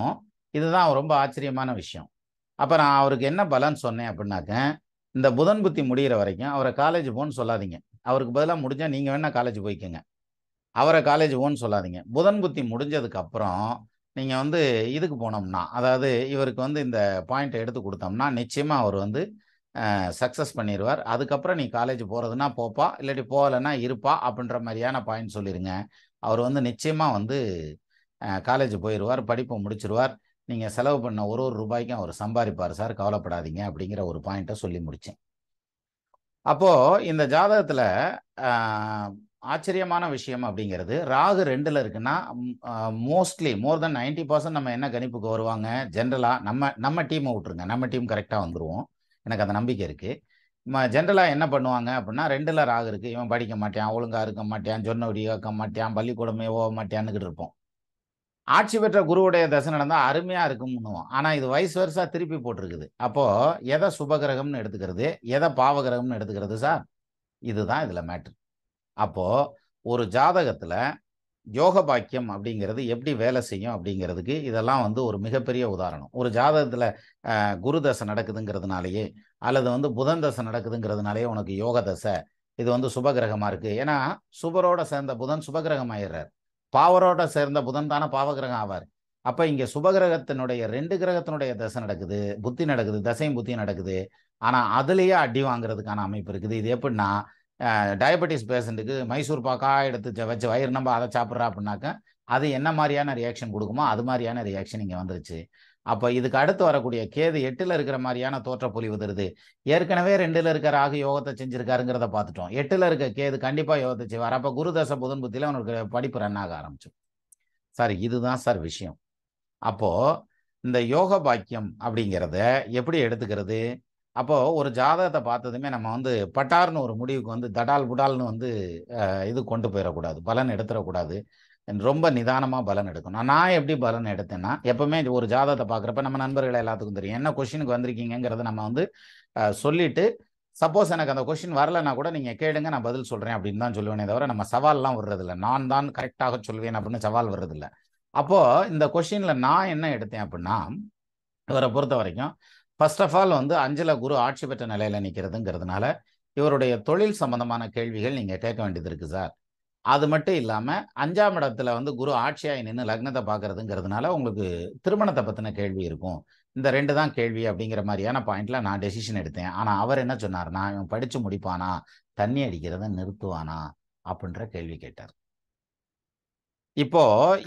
இதுதான் ரொம்ப ஆச்சரியமான விஷயம் அப்போ நான் அவருக்கு என்ன பலன் சொன்னேன் அப்படின்னாக்க இந்த புதன் புத்தி முடிகிற வரைக்கும் அவரை காலேஜ் போன்னு சொல்லாதீங்க அவருக்கு பதிலாக முடிஞ்சால் நீங்கள் வேணால் காலேஜ் போய்க்கோங்க அவரை காலேஜ் போன்னு சொல்லாதீங்க புதன் புத்தி முடிஞ்சதுக்கு அப்புறம் நீங்கள் வந்து இதுக்கு போனோம்னா அதாவது இவருக்கு வந்து இந்த பாயிண்ட்டை எடுத்து கொடுத்தோம்னா நிச்சயமாக அவர் வந்து சக்ஸஸ் பண்ணிடுவார் அதுக்கப்புறம் நீ காலேஜ் போகிறதுனா போப்பா இல்லாட்டி போகலைன்னா இருப்பா அப்படின்ற மாதிரியான பாயிண்ட் சொல்லிடுங்க அவர் வந்து நிச்சயமாக வந்து காலேஜ் போயிடுவார் படிப்பை முடிச்சிருவார் நீங்கள் செலவு பண்ண ஒரு ஒரு ரூபாய்க்கும் அவர் சம்பாதிப்பார் சார் கவலைப்படாதீங்க அப்படிங்கிற ஒரு பாயிண்ட்டை சொல்லி முடித்தேன் அப்போது இந்த ஜாதகத்தில் ஆச்சரியமான விஷயம் அப்படிங்கிறது ராகு ரெண்டில் இருக்குன்னா mostly more than ninety percent நம்ம என்ன கணிப்புக்கு வருவாங்க ஜென்ரலாக நம்ம நம்ம டீமை விட்டுருங்க நம்ம டீம் கரெக்டாக வந்துடுவோம் எனக்கு அந்த நம்பிக்கை இருக்குது ஜென்ரலாக என்ன பண்ணுவாங்க அப்படின்னா ரெண்டில் ராகு இருக்குது இவன் படிக்க மாட்டான் ஒழுங்காக இருக்க சொன்ன வடி கேட்க மாட்டேன் பள்ளிக்கூடமே ஓக மாட்டேன்னுக்கிட்டு இருப்போம் ஆட்சி பெற்ற குருவுடைய தசை நடந்தால் அருமையாக இருக்கும்னுவோம் ஆனால் இது வயசு வருஷாக திருப்பி போட்டிருக்குது அப்போது எதை சுபகிரகம்னு எடுத்துக்கிறது எதை பாவகிரகம்னு எடுத்துக்கிறது சார் இதுதான் இதில் மேட்ரு அப்போது ஒரு ஜாதகத்தில் யோக பாக்கியம் அப்படிங்கிறது எப்படி வேலை செய்யும் அப்படிங்கிறதுக்கு இதெல்லாம் வந்து ஒரு மிகப்பெரிய உதாரணம் ஒரு ஜாதகத்தில் குரு தசை நடக்குதுங்கிறதுனாலேயே அல்லது வந்து புதன் தசை நடக்குதுங்கிறதுனாலே உனக்கு யோக தசை இது வந்து சுபகிரகமாக இருக்குது ஏன்னா சுபரோட சேர்ந்த புதன் சுபகிரகம் ஆயிடுறார் பாவரோட சேர்ந்த புதன் தானே பாவகிரகம் ஆவார் அப்போ இங்கே சுபகிரகத்தினுடைய ரெண்டு கிரகத்தினுடைய தசை நடக்குது புத்தி நடக்குது தசையும் புத்தியும் நடக்குது ஆனால் அதுலேயே அடி வாங்குறதுக்கான அமைப்பு இருக்குது இது எப்படின்னா டயபெட்டிஸ் பேஷண்ட்டுக்கு மைசூர் பாக்கா எடுத்து வச்சு வயிறு நம்ம அதை சாப்பிட்றா அப்படின்னாக்கா அது என்ன மாதிரியான ரியாக்ஷன் கொடுக்குமோ அது மாதிரியான ரியாக்ஷன் இங்கே வந்துருச்சு அப்போ இதுக்கு அடுத்து வரக்கூடிய கேது எட்டில் இருக்கிற மாதிரியான தோற்றப்பொழிவு தருது ஏற்கனவே ரெண்டில் இருக்க ராகு யோகத்தை செஞ்சுருக்காருங்கிறத பார்த்துட்டோம் எட்டில் இருக்க கேது கண்டிப்பாக யோகத்தை செய்வார் அப்போ குருதச புதன் புத்தியில் அவனுக்கு படிப்பு ரன் ஆக ஆரம்பிச்சோம் சார் இதுதான் சார் விஷயம் அப்போது இந்த யோக பாக்கியம் அப்படிங்கிறத எப்படி எடுத்துக்கிறது அப்போது ஒரு ஜாதகத்தை பார்த்ததுமே நம்ம வந்து பட்டார்னு ஒரு முடிவுக்கு வந்து தடால் புடால்னு வந்து இது கொண்டு போயிடக்கூடாது பலன் எடுத்துடக்கூடாது ரொம்ப நிதானமாக பலன் எடுக்கணும் நான் எப்படி பலன் எடுத்தேன்னா எப்பவுமே ஒரு ஜாதகத்தை பார்க்குறப்ப நம்ம நண்பர்கள் எல்லாத்துக்கும் தெரியும் என்ன கொஷினுக்கு வந்திருக்கீங்கிறத நம்ம வந்து சொல்லிட்டு சப்போஸ் எனக்கு அந்த கொஷின் வரலன்னா கூட நீங்கள் கேளுங்க நான் பதில் சொல்கிறேன் அப்படின்னு தான் சொல்லுவேனே தவிர நம்ம சவால்லாம் வர்றதில்ல நான் தான் கரெக்டாக சொல்வேன் அப்படின்னு சவால் வர்றதில்ல அப்போது இந்த கொஷினில் நான் என்ன எடுத்தேன் அப்படின்னா இவரை பொறுத்த வரைக்கும் ஃபர்ஸ்ட் ஆஃப் ஆல் வந்து அஞ்சல குரு ஆட்சி பெற்ற நிலையில் நிற்கிறதுங்கிறதுனால இவருடைய தொழில் சம்பந்தமான கேள்விகள் நீங்கள் கேட்க வேண்டியது இருக்குது சார் அது மட்டும் இல்லாமல் அஞ்சாம் இடத்துல வந்து குரு ஆட்சியாய் நின்று லக்னத்தை பார்க்குறதுங்கிறதுனால உங்களுக்கு திருமணத்தை பற்றின கேள்வி இருக்கும் இந்த ரெண்டு தான் கேள்வி அப்படிங்கிற மாதிரியான பாயிண்டில் நான் டெசிஷன் எடுத்தேன் ஆனால் அவர் என்ன சொன்னார்னா இவன் படித்து முடிப்பானா தண்ணி அடிக்கிறத நிறுத்துவானா அப்படின்ற கேள்வி கேட்டார் இப்போ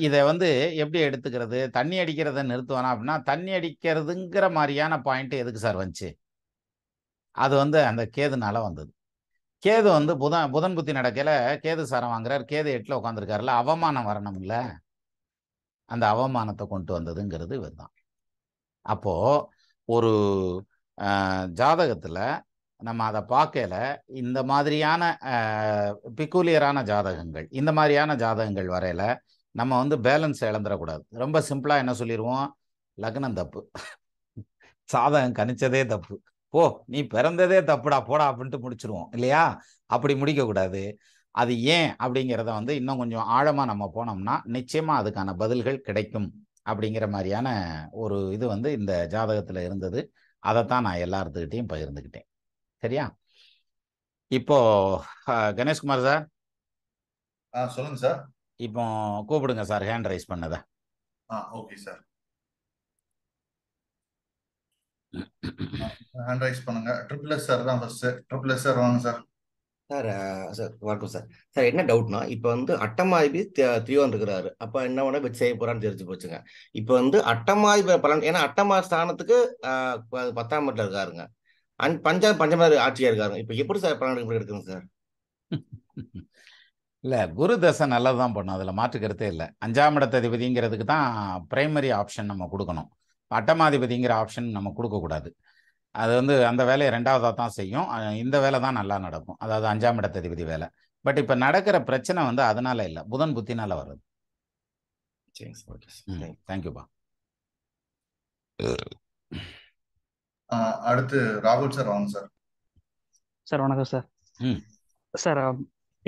இதை வந்து எப்படி எடுத்துக்கிறது தண்ணி அடிக்கிறத நிறுத்துவானா அப்படின்னா தண்ணி அடிக்கிறதுங்கிற மாதிரியான பாயிண்ட் எதுக்கு சார் வந்துச்சு அது வந்து அந்த கேதுனால வந்தது கேது வந்து புதன் புதன் புத்தி நடக்கையில் கேது சாரம் வாங்குறார் கேது எட்டில் உட்காந்துருக்காருல அவமானம் வரணும்ல அந்த அவமானத்தை கொண்டு வந்ததுங்கிறது இதுதான் அப்போ ஒரு ஜாதகத்துல நம்ம அதை பார்க்கல இந்த மாதிரியான பிகூலியரான ஜாதகங்கள் இந்த மாதிரியான ஜாதகங்கள் வரையில நம்ம வந்து பேலன்ஸ் இழந்துடக்கூடாது ரொம்ப சிம்பிளாக என்ன சொல்லிடுவோம் லக்னம் தப்பு சாதகம் கணிச்சதே தப்பு ஓ நீ பிறந்ததே தப்புடா போடா அப்படின்ட்டு முடிச்சிருவோம் இல்லையா அப்படி முடிக்கக்கூடாது அது ஏன் அப்படிங்கிறத வந்து இன்னும் கொஞ்சம் ஆழமாக நம்ம போனோம்னா நிச்சயமாக அதுக்கான பதில்கள் கிடைக்கும் அப்படிங்கிற மாதிரியான ஒரு இது வந்து இந்த ஜாதகத்தில் இருந்தது அதைத்தான் நான் எல்லாத்துக்கிட்டையும் பகிர்ந்துக்கிட்டேன் சரியா இப்போ கணேஷ்குமார் சார் ஆ சொல்லுங்க சார் இப்போ கூப்பிடுங்க sir hand raise ah okay sir hand raise பண்ணுங்க ட்ரிபிள் எஸ் சார் தான் ஃபர்ஸ்ட் ட்ரிபிள் எஸ் சார் வாங்க சார் சார் சார் வணக்கம் சார் சார் என்ன டவுட்னா இப்போ வந்து அட்டமாதிபி திரியோன் இருக்கிறாரு அப்போ என்ன பண்ண இப்போ செய்ய போறான்னு தெரிஞ்சு போச்சுங்க இப்போ வந்து அட்டமாதிபதி பலன் ஏன்னா அட்டமா ஸ்தானத்துக்கு பத்தாம் வீட்டில் இருக்காருங்க அண்ட் பஞ்சாப் பஞ்சமர் ஆட்சியா இருக்காங்க இப்ப எப்படி சார் பலன் எடுக்கணும் சார் இல்லை குரு தசை நல்லது பண்ணும் அதில் மாற்று கருத்தே இல்லை அஞ்சாம் இடத்ததிபதிங்கிறதுக்கு தான் பிரைமரி ஆப்ஷன் நம்ம கொடுக்கணும் அட்டமாதிபதிங்கிற ஆப்ஷன் நம்ம கொடுக்கக்கூடாது அது வந்து அந்த வேலையை ரெண்டாவதாக தான் செய்யும் இந்த வேலை தான் நல்லா நடக்கும் அதாவது அஞ்சாம் இடத்ததிபதி வேலை பட் இப்போ நடக்கிற பிரச்சனை வந்து அதனால இல்லை புதன் புத்தினால வருது தேங்க்யூப்பா அடுத்து ராகுல் சார் வாங்க சார் சார் வணக்கம் சார் சார்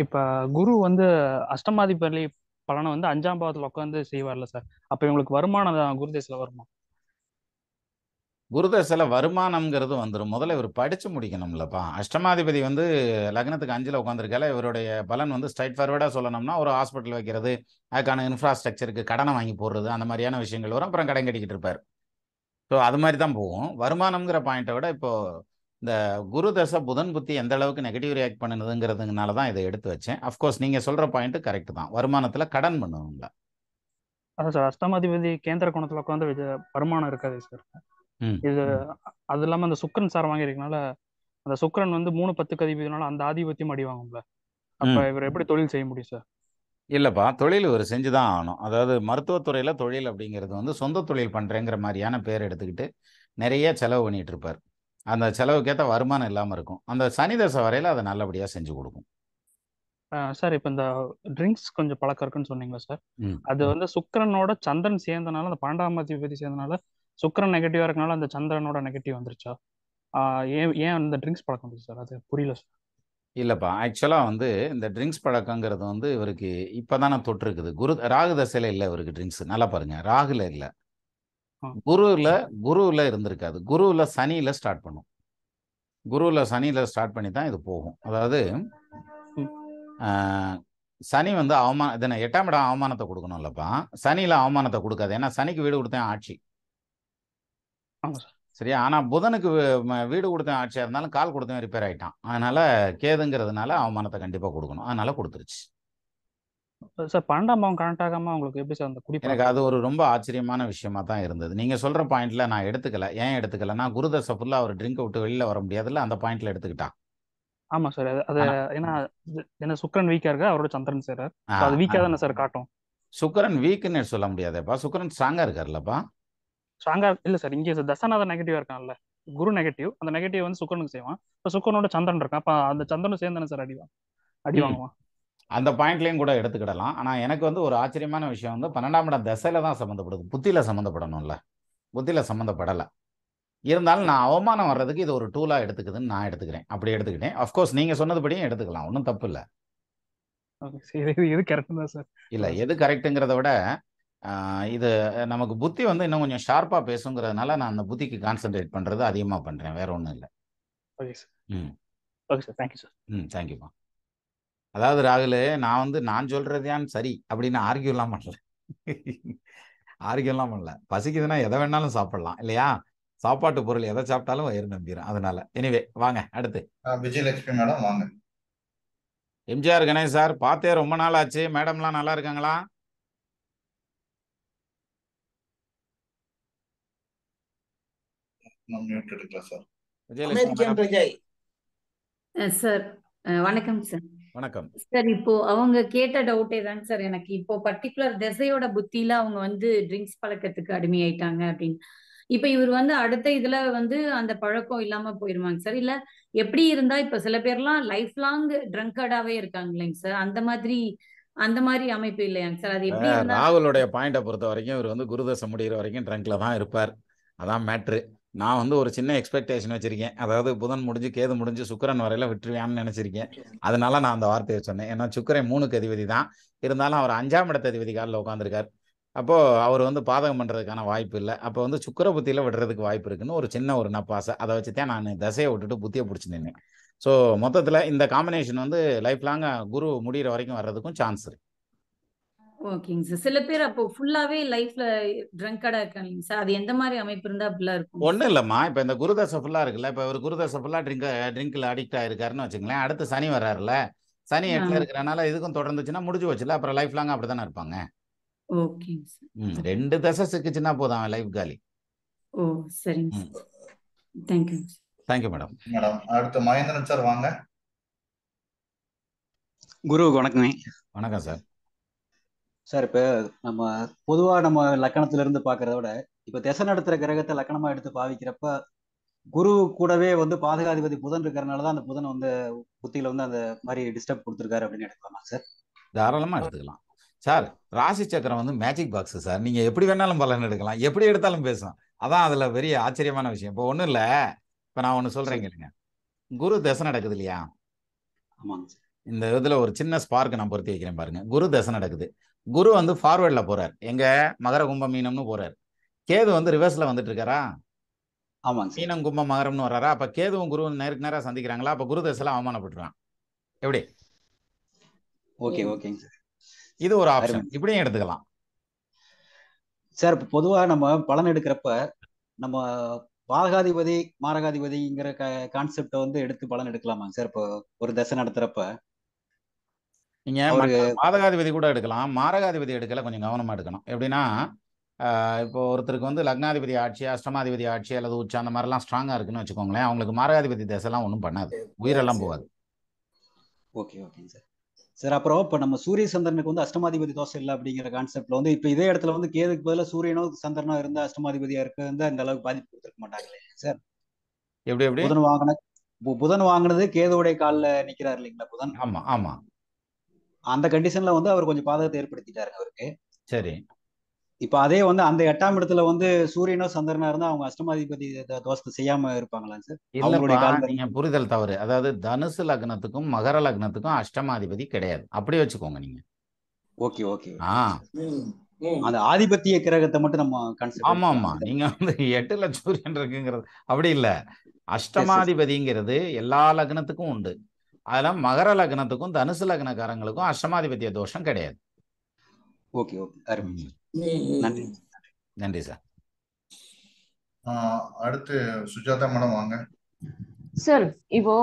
இப்ப குரு வந்து அஷ்டமாதிபதி பலனை வந்து அஞ்சாம் பாவத்துல உட்காந்து செய்வார்ல சார் அப்ப இவங்களுக்கு வருமானம் குருதேசில வருமா குருதசையில் வருமானம்ங்கிறது வந்துடும் முதல்ல இவர் படித்து முடிக்கணும்லப்பா அஷ்டமாதிபதி வந்து லக்னத்துக்கு அஞ்சில் உட்காந்துருக்கல இவருடைய பலன் வந்து ஸ்ட்ரைட் ஃபார்வேர்டாக சொல்லணும்னா ஒரு ஹாஸ்பிட்டல் வைக்கிறது அதுக்கான இன்ஃப்ராஸ்ட்ரக்சருக்கு கடனை வாங்கி போடுறது அந்த மாதிரியான விஷயங்கள் வரும் அப்புறம் கடன் கட்டிக்கிட்டு இருப்பார் ஸோ அது மாதிரி தான் போகும் வருமானம்ங்கிற பாயிண்ட்டை விட இப்போது இந்த குரு தசை புதன் புத்தி எந்த அளவுக்கு நெகட்டிவ் ரியாக்ட் பண்ணுதுங்கிறதுனால தான் இதை எடுத்து வச்சேன் அஃப்கோர்ஸ் நீங்கள் சொல்கிற பாயிண்ட்டு கரெக்ட் தான் வருமானத்தில் கடன் பண்ணுவோம்ல அதான் சார் அஷ்டமாதிபதி கேந்திர கோணத்தில் உட்காந்து வருமானம் இருக்காது சார் இது அது இல்லாமல் அந்த சுக்கரன் சார் வாங்கியிருக்கனால அந்த சுக்கரன் வந்து மூணு பத்துக்கு அதிபதினால அந்த ஆதிபத்தியம் அடி வாங்கும்ல அப்போ இவர் எப்படி தொழில் செய்ய முடியும் சார் இல்லைப்பா தொழில் ஒரு செஞ்சு தான் ஆகணும் அதாவது மருத்துவத்துறையில் தொழில் அப்படிங்கிறது வந்து சொந்த தொழில் பண்ணுறேங்கிற மாதிரியான பேர் எடுத்துக்கிட்டு நிறைய செலவு பண்ணிகிட்டு இருப்பார் அந்த செலவுக்கேற்ற வருமானம் இல்லாமல் இருக்கும் அந்த சனி தசை வரையில் அதை நல்லபடியாக செஞ்சு கொடுக்கும் சார் இப்போ இந்த ட்ரிங்க்ஸ் கொஞ்சம் பழக்கம் இருக்குன்னு சொன்னீங்களா சார் அது வந்து சுக்கரனோட சந்திரன் சேர்ந்தனால அந்த பன்னெண்டாம் அதிபதி சேர்ந்தனால சுக்கரன் நெகட்டிவாக இருக்கனால அந்த சந்திரனோட நெகட்டிவ் வந்துருச்சா ஏன் ஏன் அந்த ட்ரிங்க்ஸ் பழக்கம் சார் அது புரியல சார் இல்லைப்பா ஆக்சுவலாக வந்து இந்த ட்ரிங்க்ஸ் பழக்கங்கிறது வந்து இவருக்கு இப்போ தானே தொற்றுருக்குது குரு ராகு தசையில் இல்லை இவருக்கு ட்ரிங்க்ஸ் நல்லா பாருங்கள் ராகுல இல்லை குருவில் குருவில் இருந்திருக்காது குருவில் சனியில் ஸ்டார்ட் பண்ணும் குருவில் சனியில் ஸ்டார்ட் பண்ணி தான் இது போகும் அதாவது சனி வந்து அவமான இதனை எட்டாம் இடம் அவமானத்தை கொடுக்கணும் இல்லைப்பா சனியில் அவமானத்தை கொடுக்காது ஏன்னா சனிக்கு வீடு கொடுத்தேன் ஆட்சி சரியா ஆனால் புதனுக்கு வீடு கொடுத்த ஆட்சியாக இருந்தாலும் கால் கொடுத்தவன் ரிப்பேர் ஆகிட்டான் அதனால் கேதுங்கிறதுனால அவமானத்தை கண்டிப்பாக கொடுக்கணும் அதனால் கொடுத்துருச்சு சார் பன்னெண்டாம் பாவம் கனெக்ட் ஆகாமல் உங்களுக்கு எப்படி சார் அந்த குடி எனக்கு அது ஒரு ரொம்ப ஆச்சரியமான விஷயமா தான் இருந்தது நீங்கள் சொல்கிற பாயிண்டில் நான் எடுத்துக்கல ஏன் எடுத்துக்கல நான் குருதசை ஃபுல்லாக அவர் ட்ரிங்க் விட்டு வெளியில் வர முடியாதுல்ல அந்த பாயிண்டில் எடுத்துக்கிட்டான் ஆமாம் சார் அது ஏன்னா ஏன்னா சுக்கரன் வீக்காக இருக்கா அவரோட சந்திரன் சார் அது வீக்காக தானே சார் காட்டும் சுக்கரன் வீக்குன்னு சொல்ல முடியாதேப்பா சுக்கரன் ஸ்ட்ராங்காக இருக்காருல்லப்பா ஸ்ட்ராங்கா இல்ல சார் இங்கே தசநாத நெகட்டிவா இருக்கான்ல குரு நெகட்டிவ் அந்த நெகட்டிவ் வந்து சுக்கரனுக்கு செய்வான் இப்ப சுக்கரனோட சந்திரன் இருக்கான் அப்ப அந்த சந்திரனும் சேர்ந்தானே சார் அடிவான் அடி வாங்குவான் அந்த பாயிண்ட்லயும் கூட எடுத்துக்கிடலாம் ஆனா எனக்கு வந்து ஒரு ஆச்சரியமான விஷயம் வந்து பன்னெண்டாம் இடம் தசையில தான் சம்மந்தப்படுது புத்தியில சம்மந்தப்படணும்ல புத்தியில சம்மந்தப்படலை இருந்தாலும் நான் அவமானம் வர்றதுக்கு இது ஒரு டூலா எடுத்துக்குதுன்னு நான் எடுத்துக்கிறேன் அப்படி எடுத்துக்கிட்டேன் அஃப்கோர்ஸ் நீங்கள் சொன்னதுபடியும் எடுத்துக்கலாம் ஒன்றும் தப்பு இல்லை இது கரெக்ட் தான் சார் இல்லை எது கரெக்டுங்கிறத விட இது நமக்கு புத்தி வந்து இன்னும் கொஞ்சம் ஷார்ப்பாக பேசுங்கிறதுனால நான் அந்த புத்திக்கு கான்சென்ட்ரேட் பண்ணுறது அதிகமாக பண்ணுறேன் வேற ஒன்றும் இல்லை ஓகே சார் ம் சார் தேங்க்யூப்பா அதாவது ராகுல் நான் வந்து நான் சொல்கிறதையான் சரி அப்படின்னு ஆர்கியூலாம் பண்ணல ஆரோக்கியம்லாம் பண்ணல பசிக்குதுன்னா எதை வேணாலும் சாப்பிடலாம் இல்லையா சாப்பாட்டு பொருள் எதை சாப்பிட்டாலும் வயிறு நம்பிடும் அதனால எனிவே வாங்க அடுத்து விஜயலட்சுமி மேடம் வாங்க எம்ஜிஆர் கணேஷ் சார் பார்த்தே ரொம்ப நாள் ஆச்சு மேடம்லாம் நல்லா இருக்காங்களா சார் வணக்கம் சார் வணக்கம் சார் இப்போ அவங்க கேட்ட சார் எனக்கு இப்போ பர்டிகுலர் திசையோட புத்தியில அவங்க வந்து ட்ரிங்க்ஸ் பழக்கத்துக்கு அடிமையாயிட்டாங்க அப்படின்னு இப்ப இவர் வந்து அடுத்த இதுல வந்து அந்த பழக்கம் இல்லாம போயிருவாங்க சார் இல்ல எப்படி இருந்தா இப்ப சில பேர்லாம் லைஃப் லாங் ட்ரங்கர்டாவே இருக்காங்க சார் அந்த மாதிரி அந்த மாதிரி அமைப்பு இல்லையாங்க சார் அது எப்படி ராகுலோடைய பொறுத்த வரைக்கும் இவர் வந்து குருதசை முடிகிற வரைக்கும் ட்ரங்க்ல தான் இருப்பார் அதான் மேட்ரு நான் வந்து ஒரு சின்ன எக்ஸ்பெக்டேஷன் வச்சிருக்கேன் அதாவது புதன் முடிஞ்சு கேது முடிஞ்சு சுக்கரன் வரையில விட்டுருவியான்னு நினைச்சிருக்கேன் அதனால நான் அந்த வார்த்தையை சொன்னேன் ஏன்னா சுக்கரன் மூணுக்கு அதிபதி தான் இருந்தாலும் அவர் அஞ்சாம் இடத்த அதிபதி காலில் உட்காந்துருக்கார் அப்போ அவர் வந்து பாதகம் பண்ணுறதுக்கான வாய்ப்பு இல்லை அப்போ வந்து சுக்கர புத்தியில் விடுறதுக்கு வாய்ப்பு இருக்குன்னு ஒரு சின்ன ஒரு நப்பாசை அதை வச்சு தான் நான் தசையை விட்டுட்டு புத்தியை பிடிச்சி நின்னேன் ஸோ மொத்தத்தில் இந்த காம்பினேஷன் வந்து லைஃப் லாங்காக குரு முடிகிற வரைக்கும் வர்றதுக்கும் சான்ஸ் இருக்கு ஓகேங்க சார் சில பேர் அப்போ ஃபுல்லாவே லைஃப்ல ட்ரங்கடா இருக்காங்க சார் அது எந்த மாதிரி அமைப்பு இருந்தா அப்படிலாம் இருக்கும் ஒன்றும் இல்லைம்மா இப்போ இந்த குருதசை ஃபுல்லாக இருக்குல்ல இப்போ ஒரு குருதசை ஃபுல்லாக ட்ரிங்க் ட்ரிங்கில் அடிக்ட் ஆயிருக்காருன்னு வச்சுக்கங்களேன் அடுத்து சனி வர்றாருல சனி எட்டில் இருக்கிறனால இதுக்கும் தொடர்ந்துச்சுன்னா முடிஞ்சு வச்சுல அப்புறம் லைஃப் லாங் அப்படி இருப்பாங்க ஓகேங்க சார் ரெண்டு தசை சிக்கிச்சுன்னா போதும் அவன் லைஃப் காலி ஓ சரிங்க sir thank you thank you madam madam அடுத்து மகேந்திரன் சார் வாங்க குரு வணக்கமே வணக்கம் சார் சார் இப்போ நம்ம பொதுவாக நம்ம லக்கணத்துல இருந்து பாக்குறத விட இப்போ திசை நடத்துற கிரகத்தை லக்கணமாக எடுத்து பாவிக்கிறப்ப குரு கூடவே வந்து பாதகாதிபதி புதன் இருக்கிறனால தான் அந்த புதன் வந்து புத்தியில் வந்து அந்த மாதிரி டிஸ்டர்ப் கொடுத்துருக்காரு அப்படின்னு எடுக்கலாமா சார் தாராளமாக எடுத்துக்கலாம் சார் ராசி சக்கரம் வந்து மேஜிக் பாக்ஸ் சார் நீங்கள் எப்படி வேணாலும் பலன் எடுக்கலாம் எப்படி எடுத்தாலும் பேசலாம் அதான் அதில் பெரிய ஆச்சரியமான விஷயம் இப்போ ஒன்றும் இல்லை இப்போ நான் ஒன்று சொல்கிறேன் கேளுங்க குரு தசை நடக்குது இல்லையா ஆமாங்க சார் இந்த இதில் ஒரு சின்ன ஸ்பார்க் நான் பொருத்தி வைக்கிறேன் பாருங்க குரு தசை நடக்குது குரு வந்து ஃபார்வேர்டில் போகிறார் எங்க மகர கும்ப மீனம்னு போகிறார் கேது வந்து ரிவர்ஸ்ல வந்துட்டு இருக்காரா ஆமாம் மீனம் கும்ப மகரம்னு வர்றாரா அப்ப கேதுவும் குருவும் நேருக்கு நேராக சந்திக்கிறாங்களா அப்போ குரு தசைலாம் அவமானப்பட்டுருவான் எப்படி ஓகே ஓகேங்க சார் இது ஒரு ஆப்ஷன் இப்படியும் எடுத்துக்கலாம் சார் இப்போ பொதுவாக நம்ம பலன் எடுக்கிறப்ப நம்ம பாகாதிபதி மாரகாதிபதிங்கிற க கான்செப்டை வந்து எடுத்து பலன் எடுக்கலாமாங்க சார் இப்போ ஒரு தசை நடத்துறப்ப நீங்க மாதகாதிபதி கூட எடுக்கலாம் மாரகாதிபதி எடுக்கல கொஞ்சம் கவனமா எடுக்கணும் எப்படின்னா இப்போ ஒருத்தருக்கு வந்து லக்னாதிபதி ஆட்சி அஷ்டமாதிபதி ஆட்சி அல்லது உச்சம் அந்த மாதிரிலாம் ஸ்ட்ராங்காக இருக்குன்னு வச்சுக்கோங்களேன் அவங்களுக்கு மாரகாதிபதி தசைலாம் ஒன்றும் பண்ணாது உயிரெல்லாம் போகாது ஓகே ஓகேங்க சார் சார் அப்புறம் இப்போ நம்ம சூரிய சந்திரனுக்கு வந்து அஷ்டமாதிபதி தோசை இல்லை அப்படிங்கிற கான்செப்ட்ல வந்து இப்போ இதே இடத்துல வந்து கேதுக்கு பதிலாக சூரியனோ சந்திரனோ இருந்தால் அஷ்டமாதிபதியா இருக்க வந்து அந்த அளவுக்கு பாதிப்பு கொடுத்துருக்க மாட்டாங்களே சார் எப்படி எப்படி புதன் வாங்கின புதன் வாங்கினது கேதுவுடைய காலில் நிற்கிறார் இல்லைங்களா புதன் ஆமா ஆமா அந்த கண்டிஷன்ல வந்து அவர் கொஞ்சம் பாதகத்தை ஏற்படுத்திட்டாரு அவருக்கு சரி இப்ப அதே வந்து அந்த எட்டாம் இடத்துல வந்து சூரியனோ சந்திரனா இருந்தா அவங்க அஷ்டமாதிபதி தோஷத்தை செய்யாம இருப்பாங்களா சார் நீங்க புரிதல் தவறு அதாவது தனுசு லக்னத்துக்கும் மகர லக்னத்துக்கும் அஷ்டமாதிபதி கிடையாது அப்படியே வச்சுக்கோங்க நீங்க ஓகே ஓகே ஆஹ் அந்த ஆதிபத்திய கிரகத்தை மட்டும் நம்ம ஆமா ஆமா நீங்க வந்து எட்டுல சூரியன் இருக்குங்கிறது அப்படி இல்ல அஷ்டமாதிபதிங்கிறது எல்லா லக்னத்துக்கும் உண்டு அதெல்லாம் மகர லக்னத்துக்கும் தனுசு லக்னக்காரங்களுக்கும் அஷ்டமாதிபத்திய தோஷம் கிடையாது ஓகே ஓகே நன்றி நன்றி சார் அடுத்து சுஜாதா மேடம் வாங்க சார் இப்போ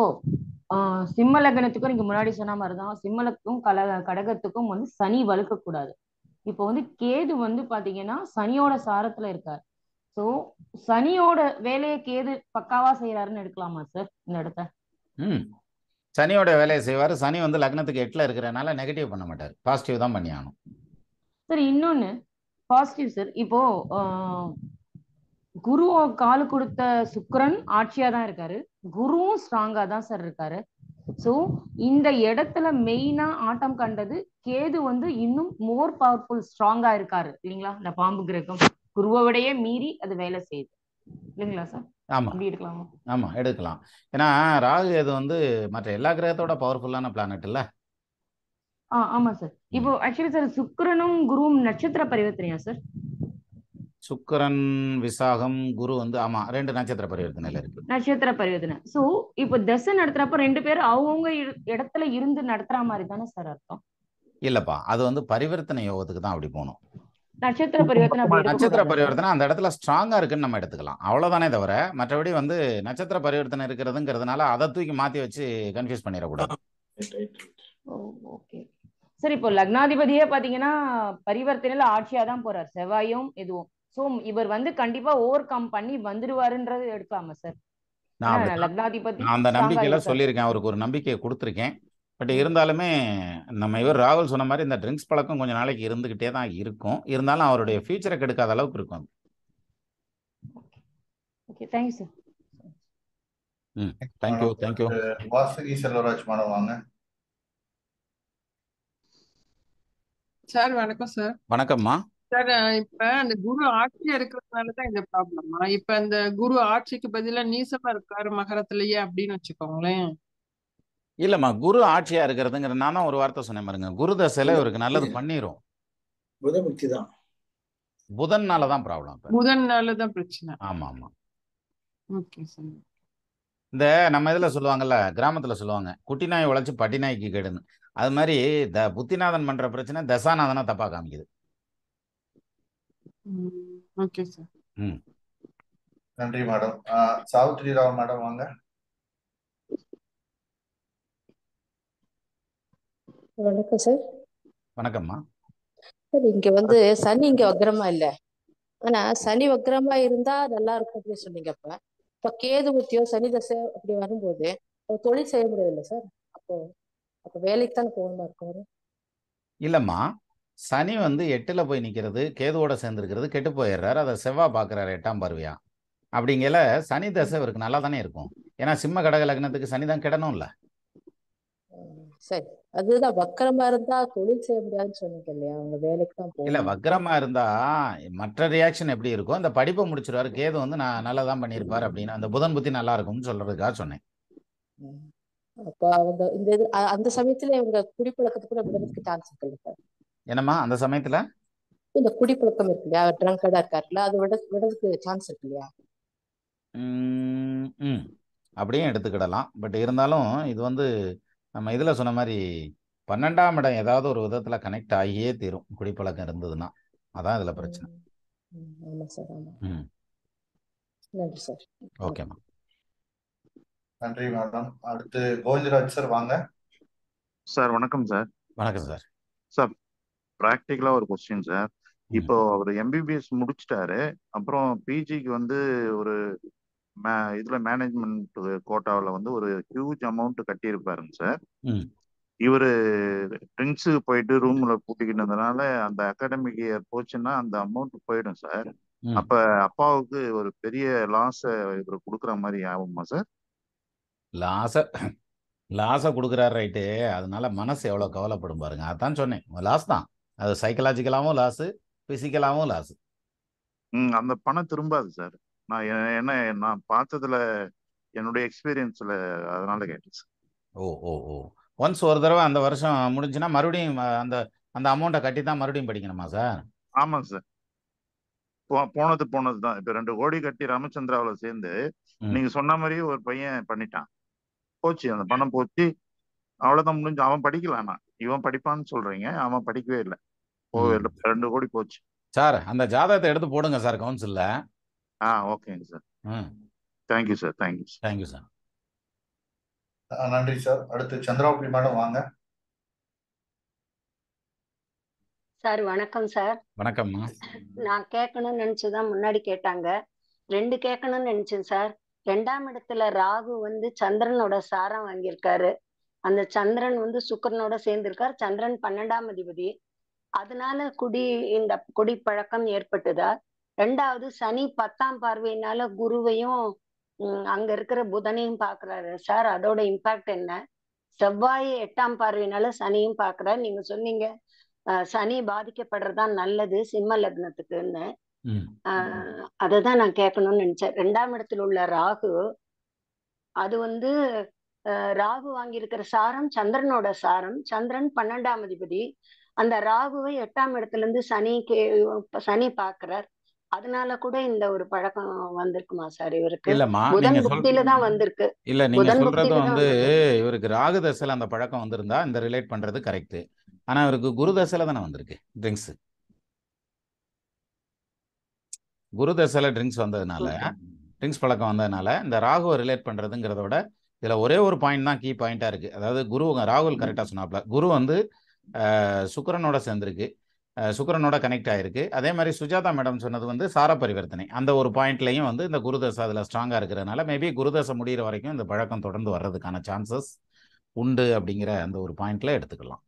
சிம்ம லக்னத்துக்கும் நீங்க முன்னாடி சொன்ன மாதிரிதான் சிம்மலக்கும் கல கடகத்துக்கும் வந்து சனி வலுக்க கூடாது இப்போ வந்து கேது வந்து பாத்தீங்கன்னா சனியோட சாரத்துல இருக்காரு சோ சனியோட வேலையை கேது பக்காவா செய்யறாருன்னு எடுக்கலாமா சார் இந்த இடத்த சனியோட வேலையை செய்வார் சனி வந்து லக்னத்துக்கு எட்டில் இருக்கிறனால நெகட்டிவ் பண்ண மாட்டார் பாசிட்டிவ் தான் பண்ணி ஆகணும் சார் இன்னொன்று பாசிட்டிவ் சார் இப்போ குரு கால் கொடுத்த சுக்கரன் ஆட்சியா தான் இருக்காரு குருவும் ஸ்ட்ராங்கா தான் சார் இருக்காரு சோ இந்த இடத்துல மெயினா ஆட்டம் கண்டது கேது வந்து இன்னும் மோர் பவர்ஃபுல் ஸ்ட்ராங்கா இருக்காரு இல்லைங்களா இந்த பாம்பு கிரகம் குருவோடையே மீறி அது வேலை செய்யுது இல்லைங்களா சார் ஆமாம் எடுக்கலாம் ஏன்னா ராகு இது வந்து மற்ற எல்லா கிரகத்தோட பவர்ஃபுல்லான பிளானட் இல்ல ஆ ஆமாம் சார் இப்போ ஆக்சுவலி சார் சுக்கரனும் குருவும் நட்சத்திர பரிவர்த்தனையா சார் சுக்கரன் விசாகம் குரு வந்து ஆமா ரெண்டு நட்சத்திர பரிவர்த்தனையில இருக்கு நட்சத்திர பரிவர்த்தனை சோ இப்போ தசை நடத்துறப்ப ரெண்டு பேரும் அவங்கவுங்க இடத்துல இருந்து நடத்துற மாதிரி தானே சார் அர்த்தம் இல்லப்பா அது வந்து பரிவர்த்தனை யோகத்துக்கு தான் அப்படி போகணும் நட்சத்திர பரிவர்த்தனை நட்சத்திர பரிவர்த்தனை அந்த இடத்துல ஸ்ட்ராங்கா இருக்குன்னு நம்ம எடுத்துக்கலாம் அவ்வளவுதானே தவிர மற்றபடி வந்து நட்சத்திர பரிவர்த்தனை இருக்கிறதுங்கிறதுனால அதை தூக்கி மாத்தி வச்சு கன்ஃபியூஸ் பண்ணிடக்கூடாது சரி இப்போ லக்னாதிபதியே பாத்தீங்கன்னா பரிவர்த்தனையில ஆட்சியா தான் போறார் செவ்வாயும் இதுவும் சோ இவர் வந்து கண்டிப்பா ஓவர் கம் பண்ணி வந்துருவாருன்றது எடுக்கலாமா சார் நான் அந்த நம்பிக்கையில சொல்லியிருக்கேன் அவருக்கு ஒரு நம்பிக்கையை கொடுத்துருக்கேன் பட் இருந்தாலுமே நம்ம இவர் ராகுல் சொன்ன மாதிரி இந்த ட்ரிங்க்ஸ் பழக்கம் கொஞ்சம் நாளைக்கு இருந்துகிட்டே தான் இருக்கும் இருந்தாலும் அவருடைய ஃபியூச்சரை கெடுக்காத அளவுக்கு இருக்கும் okay you sir hmm thank you Vasuki Selvaraj madam வாங்க சார் வணக்கம் சார் வணக்கம்மா சார் இப்ப அந்த குரு ஆட்சியா இருக்கிறதுனால தான் இந்த ப்ராப்ளமா இப்ப அந்த குரு ஆட்சிக்கு பதிலா நீசமா இருக்காரு மகரத்திலேயே அப்படின்னு வச்சுக்கோங்களேன் இல்லம்மா குரு ஆட்சியா இருக்கிறதுங்கிற நானும் ஒரு வார்த்தை சொன்னேன் பாருங்க குரு தசையில இவருக்கு நல்லது பண்ணிரும் புதமுக்தி தான் புதன்னால ப்ராப்ளம் புதன்னால தான் பிரச்சனை ஆமா ஆமா இந்த நம்ம இதுல சொல்லுவாங்கல்ல கிராமத்துல சொல்லுவாங்க குட்டி நாய் உழைச்சு பட்டி நாய்க்கு கெடுன்னு அது மாதிரி த புத்திநாதன் பண்ற பிரச்சனை தசாநாதனா தப்பா காமிக்குது நன்றி மேடம் சாவித்ரி ராவ் மேடம் வாங்க வணக்கம் சார் வணக்கம்மா சார் இங்க வந்து சனி இங்க வக்ரமா இல்ல ஆனா சனி வக்ரமா இருந்தா நல்லா இருக்கும் அப்படின்னு சொன்னீங்க அப்ப இப்ப கேது புத்தியோ சனி தசை அப்படி வரும்போது தொழில் செய்ய முடியாது இல்ல சார் அப்போ அப்ப வேலைக்கு தானே போகணுமா இருக்கும் இல்லம்மா சனி வந்து எட்டுல போய் நிக்கிறது கேதுவோட சேர்ந்துருக்கிறது கெட்டு போயிடுறாரு அதை செவ்வாய் பாக்குறாரு எட்டாம் பருவியா அப்படிங்கல சனி தசை இவருக்கு நல்லா தானே இருக்கும் ஏன்னா சிம்ம கடக லக்னத்துக்கு சனி தான் கிடணும்ல சரி அதுதான் வக்கரமா இருந்தா தொழில் செய்ய முடியாதுன்னு சொன்னீங்க இல்லையா அவங்க வேலைக்கு தான் இல்ல வக்கரமா இருந்தா மற்ற ரியாக்ஷன் எப்படி இருக்கும் அந்த படிப்பை முடிச்சிருவாரு கேது வந்து நான் நல்லா தான் பண்ணியிருப்பாரு அப்படின்னு அந்த புதன் புத்தி நல்லா இருக்கும்னு சொல்றதுக்காக சொன்னேன் அப்ப அவங்க இந்த இது அந்த சமயத்துல இவங்க குடிப்பழக்கத்துக்கு கூட விடுறதுக்கு சான்ஸ் இருக்குல்ல என்னம்மா அந்த சமயத்துல இந்த குடிப்பழக்கம் இருக்கு இல்லையா அவர் ட்ரங்கடா இருக்காருல்ல அது விட விடுறதுக்கு சான்ஸ் இருக்கு இல்லையா அப்படியும் எடுத்துக்கிடலாம் பட் இருந்தாலும் இது வந்து நம்ம இதில் சொன்ன மாதிரி பன்னெண்டாம் இடம் ஏதாவது ஒரு விதத்தில் கனெக்ட் ஆகியே தீரும் குடிப்பழக்கம் இருந்ததுன்னா அதான் இதில் பிரச்சனை நன்றி ஓகேம்மா நன்றி மேடம் அடுத்து கோவிந்தராஜ் சார் வாங்க சார் வணக்கம் சார் வணக்கம் சார் சார் ப்ராக்டிக்கலா ஒரு கொஸ்டின் சார் இப்போ அவர் எம்பிபிஎஸ் முடிச்சிட்டாரு அப்புறம் பிஜிக்கு வந்து ஒரு மே இதுல மேனேஜ்மெண்ட் கோட்டாவில் வந்து ஒரு ஹியூஜ் அமௌண்ட் கட்டியிருப்பாருங்க சார் இவர் ட்ரிங்க்ஸுக்கு போயிட்டு ரூம்ல கூட்டிக்கிட்டதுனால அந்த அகாடமிக் இயர் போச்சுன்னா அந்த அமௌண்ட் போயிடும் சார் அப்ப அப்பாவுக்கு ஒரு பெரிய லாஸ இவர் கொடுக்குற மாதிரி ஆகுமா சார் லாஸ லாஸை கொடுக்குறாரு ரைட்டு அதனால மனசு எவ்வளோ கவலைப்படும் பாருங்க அதான் சொன்னேன் லாஸ் தான் அது சைக்கலாஜிக்கலாகவும் லாஸு ஃபிசிக்கலாகவும் லாஸு ம் அந்த பணம் திரும்பாது சார் நான் என்ன நான் பார்த்ததுல என்னுடைய எக்ஸ்பீரியன்ஸ்ல அதனால கேட்டேன் சார் ஓ ஓ ஓ ஒன்ஸ் ஒரு தடவை அந்த வருஷம் முடிஞ்சுன்னா மறுபடியும் அந்த அந்த அமௌண்ட்டை கட்டி தான் மறுபடியும் படிக்கணுமா சார் ஆமாங்க சார் போனது போனது தான் இப்போ ரெண்டு கோடி கட்டி ராமச்சந்திராவில் சேர்ந்து நீங்க சொன்ன மாதிரியே ஒரு பையன் பண்ணிட்டான் போச்சு அந்த பணம் போச்சு அவ்வளோதான் முடிஞ்சு அவன் படிக்கலானா இவன் படிப்பான்னு சொல்றீங்க அவன் படிக்கவே இல்லை ரெண்டு கோடி போச்சு சார் அந்த ஜாதகத்தை எடுத்து போடுங்க சார் கவுன்சிலில் ஆ ஓகேங்க sir thank you sir thank you sir thank you sir நன்றி சார் அடுத்து சந்திராபுரி மேடம் வாங்க சார் வணக்கம் சார் வணக்கம் நான் கேட்கணும்னு நினைச்சுதான் முன்னாடி கேட்டாங்க ரெண்டு கேட்கணும்னு நினைச்சேன் சார் ரெண்டாம் இடத்துல ராகு வந்து சந்திரனோட சாரம் வாங்கியிருக்காரு அந்த சந்திரன் வந்து சுக்கரனோட சேர்ந்திருக்கார் சந்திரன் பன்னெண்டாம் அதிபதி அதனால குடி இந்த குடி பழக்கம் ஏற்பட்டுதா ரெண்டாவது சனி பத்தாம் பார்வையினால குருவையும் அங்க இருக்கிற புதனையும் பாக்குறாரு சார் அதோட இம்பாக்ட் என்ன செவ்வாய் எட்டாம் பார்வையினால சனியும் பாக்குறாரு நீங்க சொன்னீங்க சனி பாதிக்கப்படுறதா நல்லது சிம்ம லக்னத்துக்குன்னு ஆஹ் அததான் நான் கேட்கணும்னு நினைச்சேன் ரெண்டாம் இடத்துல உள்ள ராகு அது வந்து ராகு வாங்கியிருக்கிற சாரம் சந்திரனோட சாரம் சந்திரன் பன்னெண்டாம் அதிபதி அந்த ராகுவை எட்டாம் இடத்துல இருந்து சனி கே சனி பாக்குறார் அதனால கூட இந்த ஒரு பழக்கம் வந்திருக்குமா சார் இவருக்கு இல்லம்மா புதன் தான் வந்திருக்கு இல்ல நீங்க சொல்றது வந்து இவருக்கு ராகு தசையில அந்த பழக்கம் வந்திருந்தா இந்த ரிலேட் பண்றது கரெக்ட் ஆனா இவருக்கு குரு தசையில தானே வந்திருக்கு ட்ரிங்க்ஸ் குரு தசையில ட்ரிங்க்ஸ் வந்ததுனால ட்ரிங்க்ஸ் பழக்கம் வந்ததுனால இந்த ராகுவை ரிலேட் பண்றதுங்கிறத விட இதுல ஒரே ஒரு பாயிண்ட் தான் கீ பாயிண்டா இருக்கு அதாவது குரு ராகுல் கரெக்டா சொன்னாப்ல குரு வந்து சுக்கரனோட சேர்ந்திருக்கு சுக்கரனோட கனெக்ட் ஆகிருக்கு அதே மாதிரி சுஜாதா மேடம் சொன்னது வந்து சார பரிவர்த்தனை அந்த ஒரு பாயிண்ட்லையும் வந்து இந்த குருதசை அதில் ஸ்ட்ராங்காக இருக்கிறதுனால மேபி குருதசை முடிகிற வரைக்கும் இந்த பழக்கம் தொடர்ந்து வர்றதுக்கான சான்சஸ் உண்டு அப்படிங்கிற அந்த ஒரு பாயிண்ட்ல எடுத்துக்கலாம்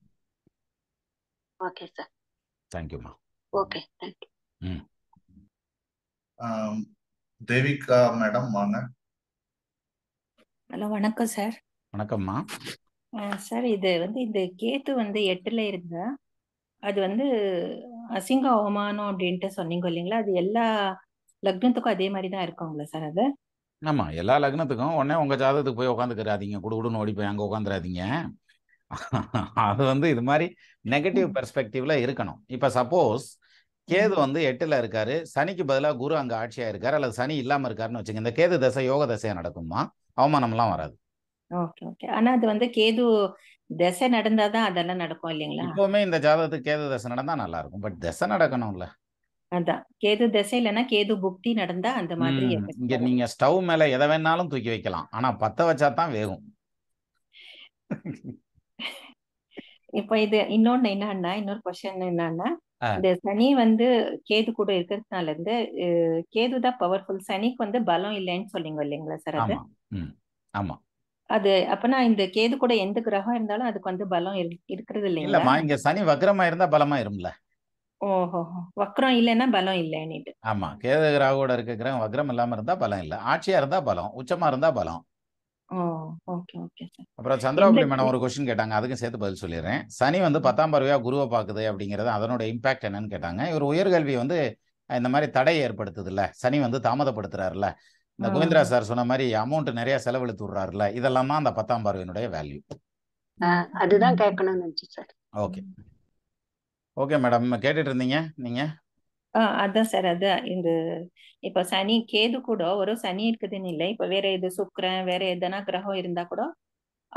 ஓகே சார் தேங்க்யூமா okay thank you hmm Devika madam வாங்க ஹலோ வணக்கம் சார் வணக்கம்மா சார் இது வந்து இந்த கேத்து வந்து எட்டுல இருந்தா அது வந்து அசிங்க அவமானம் அப்படின்ட்டு சொன்னீங்க இல்லைங்களா அது எல்லா லக்னத்துக்கும் அதே மாதிரி தான் இருக்குங்களா சார் அது ஆமாம் எல்லா லக்னத்துக்கும் உடனே உங்கள் ஜாதகத்துக்கு போய் உட்காந்துக்கிறாதீங்க குடுகுடுன்னு ஓடி போய் அங்கே உட்காந்துடாதீங்க அது வந்து இது மாதிரி நெகட்டிவ் பெர்ஸ்பெக்டிவ்ல இருக்கணும் இப்போ சப்போஸ் கேது வந்து எட்டில் இருக்காரு சனிக்கு பதிலாக குரு அங்கே ஆட்சியாக இருக்காரு அல்லது சனி இல்லாமல் இருக்காருன்னு வச்சுங்க இந்த கேது தசை யோக தசையாக நடக்குமா அவமானம்லாம் வராது ஓகே ஓகே ஆனால் அது வந்து கேது தசை நடந்தாதான் அதெல்லாம் நடக்கும் இல்லைங்களா இப்பவுமே இந்த ஜாதகத்துக்கு கேது தசை நடந்தா நல்லா இருக்கும் பட் தசை நடக்கணும்ல அதான் கேது தசை இல்லைன்னா கேது புக்தி நடந்தா அந்த மாதிரி இங்க நீங்க ஸ்டவ் மேல எதை வேணாலும் தூக்கி வைக்கலாம் ஆனா பத்த வச்சா தான் வேகும் இப்ப இது இன்னொன்னு என்னன்னா இன்னொரு கொஸ்டின் என்னன்னா இந்த சனி வந்து கேது கூட இருக்கிறதுனால இருந்து கேது தான் பவர்ஃபுல் சனிக்கு வந்து பலம் இல்லைன்னு சொல்லிங்க இல்லைங்களா சார் அது ஆமா அது அப்பன்னா இந்த கேது கூட எந்த கிரகம் இருந்தாலும் அதுக்கு வந்து பலம் இருக்கிறது இல்லை இல்லம்மா இங்க சனி வக்ரமா இருந்தா பலமா இருக்கும்ல ஓஹோ வக்ரம் இல்லைன்னா பலம் இல்லைன்னுட்டு ஆமா கேது கிரகோட இருக்க கிரகம் வக்ரம் இல்லாம இருந்தா பலம் இல்ல ஆட்சியா இருந்தா பலம் உச்சமா இருந்தா பலம் ஓகே ஓகே அப்புறம் சந்திராபுரி மேடம் ஒரு கொஸ்டின் கேட்டாங்க அதுக்கும் சேர்த்து பதில் சொல்லிடுறேன் சனி வந்து பத்தாம் பார்வையா குருவை பாக்குது அப்படிங்கறது அதனோட இம்பாக்ட் என்னன்னு கேட்டாங்க இவர் உயர்கல்வி வந்து இந்த மாதிரி தடை ஏற்படுத்துது சனி வந்து தாமதப்படுத்துறாருல இந்த கோவிந்தரா சார் சொன்ன மாதிரி அமௌண்ட் நிறைய செலவழித்து விடுறாருல இதெல்லாமா அந்த பத்தாம் பார்வையினுடைய வேல்யூ அதுதான் கேட்கணும்னு நினைச்சேன் சார் ஓகே ஓகே மேடம் கேட்டுட்டு இருந்தீங்க நீங்க அதான் சார் அது இந்த இப்ப சனி கேது கூட ஒரு சனி இருக்குதுன்னு இல்லை இப்ப வேற எது சுக்கரன் வேற எதனா கிரகம் இருந்தா கூட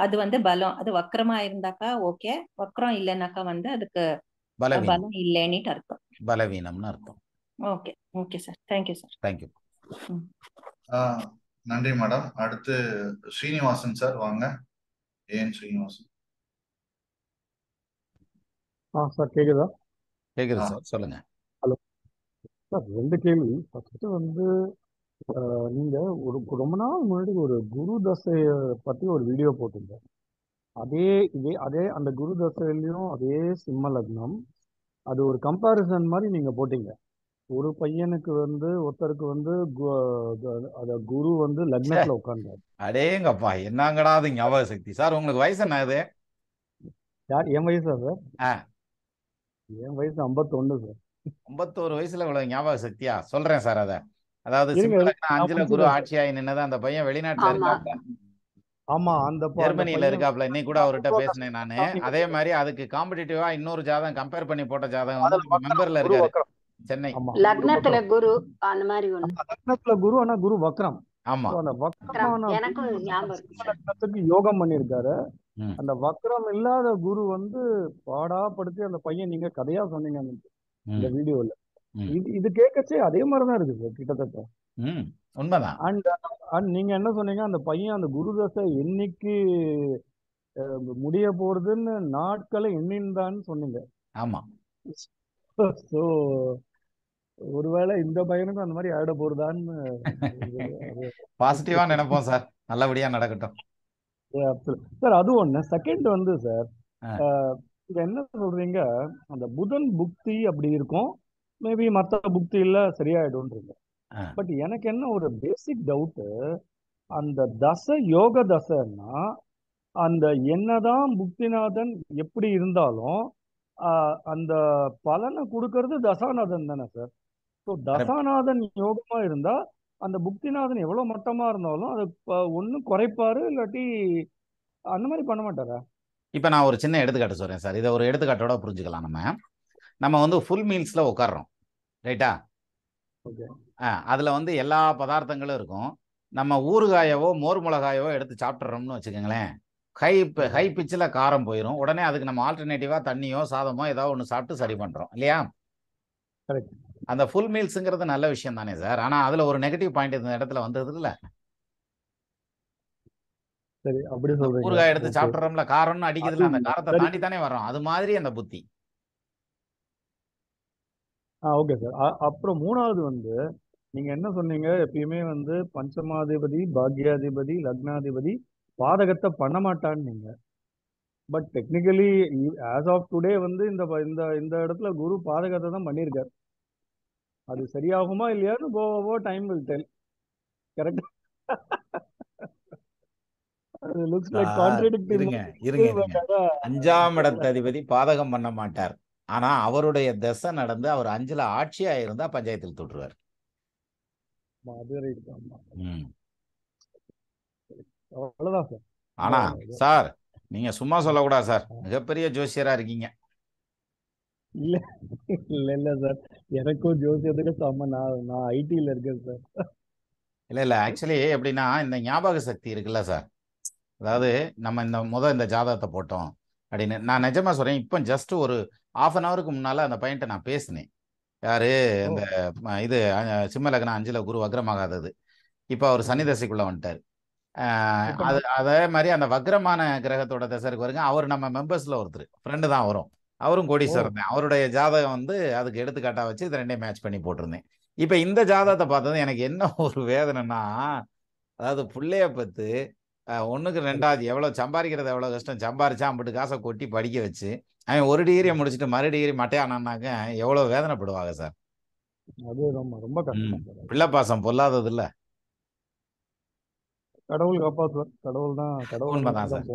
அது வந்து பலம் அது வக்கரமா இருந்தாக்கா ஓகே வக்கரம் இல்லைனாக்கா வந்து அதுக்கு பலம் இல்லைன்னு அர்த்தம் பலவீனம்னு அர்த்தம் okay okay sir thank you sir thank you நன்றி மேடம் அடுத்து ஸ்ரீனிவாசன் சார் வாங்க ஏன் ஸ்ரீனிவாசன் ஆ சார் கேக்குதா கேக்குது சார் சொல்லுங்க ஹலோ சார் ரெண்டு கேள்வி ஃபர்ஸ்ட் வந்து நீங்க ஒரு ரொம்ப நாள் முன்னாடி ஒரு குரு தசைய பத்தி ஒரு வீடியோ போட்டிருந்த அதே இதே அதே அந்த குரு தசையிலையும் அதே சிம்ம லக்னம் அது ஒரு கம்பாரிசன் மாதிரி நீங்க போட்டீங்க ஒரு பையனுக்கு வந்து ஒருத்தருக்கு வந்து அத குரு வந்து லக்னத்துல உட்கார்ந்தார் அடேங்கப்பா என்னங்கடா அது ஞாபக சக்தி சார் உங்களுக்கு வயசு என்ன அது சார் என் வயசா சார் என் வயசு ஐம்பத்தொன்னு சார் ஐம்பத்தோரு வயசுல இவ்வளவு ஞாபக சக்தியா சொல்றேன் சார் அத அதாவது அஞ்சல குரு ஆட்சியாகி நின்னதா அந்த பையன் வெளிநாட்டுல இருக்கா ஆமா அந்த ஜெர்மனியில இருக்காப்ல இன்னைக்கு கூட அவர்கிட்ட பேசினேன் நானு அதே மாதிரி அதுக்கு காம்படிட்டிவா இன்னொரு ஜாதகம் கம்பேர் பண்ணி போட்ட ஜாதகம் வந்து மெம்பர்ல இருக்காரு சென்னை குரு ஆனா குரு வக்ரம் ஆமா அந்த வக்ரம் யோகம் பண்ணிருக்காரு அந்த வக்ரம் இல்லாத குரு வந்து பாடா படுத்தி அந்த பையன் நீங்க கதையா சொன்னீங்க இந்த வீடியோல இது இது கேட்கச்சே அதே மாதிரிதான் இருக்கு கிட்டத்தட்ட உண்மைதான் அண்ட் அண்ட் நீங்க என்ன சொன்னீங்க அந்த பையன் அந்த குரு தசை என்னைக்கு முடிய போறதுன்னு நாட்களை எண்ணின்தான்னு சொன்னீங்க ஆமா ஸோ ஒருவேளை இந்த பையனுக்கும் அந்த மாதிரி ஆட போறதான்னு பாசிட்டிவா நினைப்போம் சார் நல்லபடியா நடக்கட்டும் சார் அது ஒண்ணு செகண்ட் வந்து சார் என்ன சொல்றீங்க அந்த புதன் புக்தி அப்படி இருக்கும் மேபி புக்தி புக்தியில சரியாயிடும்ன்றீங்க பட் எனக்கு என்ன ஒரு பேசிக் டவுட்டு அந்த தசை யோக தசைன்னா அந்த என்னதான் புக்திநாதன் எப்படி இருந்தாலும் அந்த பலனை கொடுக்கறது தசாநாதன் தானே சார் ஸோ தசாநாதன் யோகமா இருந்தா அந்த புக்திநாதன் எவ்வளவு மட்டமா இருந்தாலும் அது ஒன்னும் குறைப்பாரு இல்லாட்டி அந்த மாதிரி பண்ண மாட்டாரா இப்ப நான் ஒரு சின்ன எடுத்துக்காட்டு சொல்றேன் சார் இதை ஒரு எடுத்துக்காட்டோட புரிஞ்சுக்கலாம் நம்ம நம்ம வந்து ஃபுல் மீல்ஸ்ல உட்காடுறோம் ரைட்டா அதுல வந்து எல்லா பதார்த்தங்களும் இருக்கும் நம்ம ஊறுகாயவோ மோர் மிளகாயவோ எடுத்து சாப்பிட்றோம்னு வச்சுக்கோங்களேன் ஹை ஹை பிச்சில் காரம் போயிடும் உடனே அதுக்கு நம்ம ஆல்டர்னேட்டிவாக தண்ணியோ சாதமோ ஏதாவது ஒன்று சாப்பிட்டு சரி பண்ணுறோம் இல்லையா கரெக்ட் அந்த ஃபுல் மீல்ஸுங்கிறது நல்ல விஷயம் தானே சார் ஆனால் அதில் ஒரு நெகட்டிவ் பாயிண்ட் இந்த இடத்துல வந்தது இல்லை சரி அப்படி சொல்றேன் எடுத்து சாப்பிட்றோம்ல காரம்னு அடிக்குது அந்த காரத்தை தாண்டி தானே வரோம் அது மாதிரி அந்த புத்தி ஆ ஓகே சார் அப்புறம் மூணாவது வந்து நீங்க என்ன சொன்னீங்க எப்பயுமே வந்து பஞ்சமாதிபதி பாக்யாதிபதி லக்னாதிபதி பாதகத்தை பண்ண மாட்டான்னு but technically as of today வந்து இந்த இந்த இந்த இடத்துல குரு பாதகத்தை தான் பண்ணியிருக்காரு அது சரியாகுமா இல்லையான்னு போக டைம் வில் டெல் கரெக்ட் அஞ்சாம் இடத்ததிபதி அதிபதி பாதகம் பண்ண மாட்டார் ஆனா அவருடைய தசை நடந்து அவர் அஞ்சுல ஆட்சியா இருந்தா பஞ்சாயத்தில் தொற்றுவார் ஆனா சார் நீங்க சும்மா சொல்லக்கூடாது சார் மிகப்பெரிய ஜோசியரா இருக்கீங்க இல்ல இல்ல இல்ல சார் எனக்கும் ஜோசியத்துக்கும் சம்ம நான் நான் ஐடில இருக்கேன் சார் இல்ல இல்ல ஆக்சுவலி எப்படின்னா இந்த ஞாபக சக்தி இருக்குல்ல சார் அதாவது நம்ம இந்த முத இந்த ஜாதகத்தை போட்டோம் அப்படின்னு நான் நிஜமா சொல்றேன் இப்போ ஜஸ்ட் ஒரு ஆஃப் அன் ஹவருக்கு முன்னால அந்த பையன்ட்ட நான் பேசினேன் யாரு இந்த இது சிம்மலக்னம் அஞ்சுல குரு வக்ரமாகாதது இப்போ அவர் சனி வந்துட்டார் அது அதே மாதிரி அந்த வக்ரமான கிரகத்தோட தசருக்கு வருங்க அவர் நம்ம மெம்பர்ஸ்ல ஒருத்தர் ஃப்ரெண்டு தான் வரும் அவரும் கொடி சேர்ந்தேன் அவருடைய ஜாதகம் வந்து அதுக்கு எடுத்துக்காட்டா வச்சு இது ரெண்டையும் மேட்ச் பண்ணி போட்டிருந்தேன் இப்ப இந்த ஜாதகத்தை பார்த்தது எனக்கு என்ன ஒரு வேதனைன்னா அதாவது பிள்ளைய பத்து ஒன்றுக்கு ரெண்டாவது எவ்வளோ சம்பாதிக்கிறது எவ்வளோ கஷ்டம் சம்பாரிச்சா அம்பிட்டு காசை கொட்டி படிக்க வச்சு அவன் ஒரு டிகிரியை முடிச்சுட்டு மறு டிகிரி மட்டையானாக்க எவ்வளோ வேதனைப்படுவாங்க சார் அது ரொம்ப ரொம்ப கஷ்டம் பிள்ளை பாசம் பொல்லாதது இல்லை கடவுள் காப்பாற்றுவார் கடவுள் தான் கடவுள் தான் சார்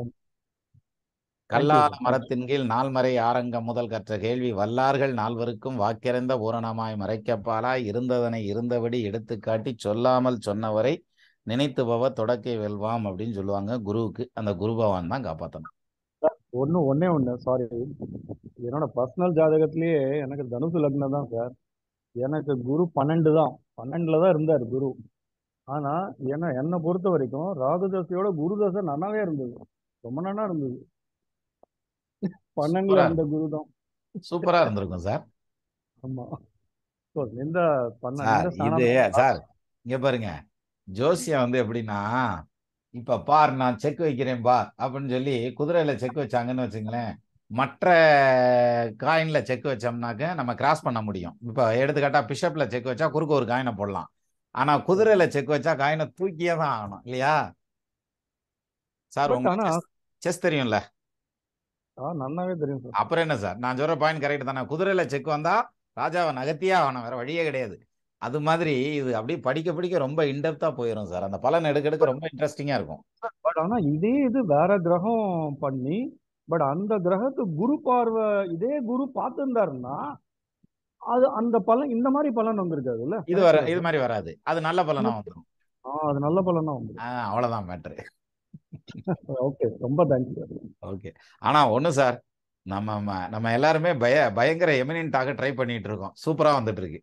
கல்லால மரத்தின் கீழ் நால்மறை ஆரங்கம் முதல் கற்ற கேள்வி வல்லார்கள் நால்வருக்கும் வாக்கிறந்த பூரணமாய் மறைக்கப்பாலாய் இருந்ததனை இருந்தபடி எடுத்துக்காட்டி சொல்லாமல் சொன்னவரை நினைத்து பவ தொடக்கை வெல்வாம் அப்படின்னு சொல்லுவாங்க குருவுக்கு அந்த குரு பகவான் தான் காப்பாற்றணும் ஒன்று ஒன்னே ஒன்று சாரி என்னோட பர்சனல் ஜாதகத்திலேயே எனக்கு தனுசு லக்னம் தான் சார் எனக்கு குரு பன்னெண்டு தான் பன்னெண்டுல தான் இருந்தார் குரு ஆனால் என்ன என்னை பொறுத்த வரைக்கும் ராகுதசையோட குருதசை நன்னாவே இருந்தது ரொம்ப நன்னா இருந்தது பன்னெண்டுல அந்த குரு தான் சூப்பரா இருந்திருக்கும் சார் ஆமா எந்த இது சார் இங்க பாருங்க ஜோசியம் வந்து எப்படின்னா இப்ப பார் நான் செக் வைக்கிறேன் பார் அப்படின்னு சொல்லி குதிரையில செக் வச்சாங்கன்னு வச்சுங்களேன் மற்ற காயின்ல செக் வச்சோம்னாக்க நம்ம கிராஸ் பண்ண முடியும் இப்போ எடுத்துக்காட்டா பிஷப்ல செக் வச்சா குறுக்கு ஒரு காயினை போடலாம் ஆனா குதிரையில செக் வச்சா காயினை தூக்கியே தான் ஆகணும் இல்லையா சார் உங்களுக்கு செஸ் தெரியும்ல நல்லாவே தெரியும் சார் அப்புறம் என்ன சார் நான் சொல்ற பாயிண்ட் கரெக்ட் தானே குதிரையில செக் வந்தா ராஜாவை நகர்த்தியே ஆகணும் வேற வழியே கிடையாது அது மாதிரி இது அப்படியே படிக்க படிக்க ரொம்ப இன்டெப்தா போயிடும் சார் அந்த பலன் எடுக்க எடுக்க ரொம்ப இன்ட்ரெஸ்டிங்கா இருக்கும் பட் ஆனா இதே இது வேற கிரகம் பண்ணி பட் அந்த கிரகத்து குரு பார்வை இதே குரு பார்த்திருந்தாருன்னா அது அந்த பலன் இந்த மாதிரி பலன் வந்திருக்காதுல்ல இது வர இது மாதிரி வராது அது நல்ல பலனா வந்துடும் அது நல்ல பலனா வந்துடும் அவ்வளவுதான் மேட்ரு ஓகே ரொம்ப தேங்க்யூ ஓகே ஆனா ஒண்ணு சார் நம்ம நம்ம எல்லாருமே பய பயங்கர எமினன்டாக ட்ரை பண்ணிட்டு இருக்கோம் சூப்பரா வந்துட்டு இருக்கு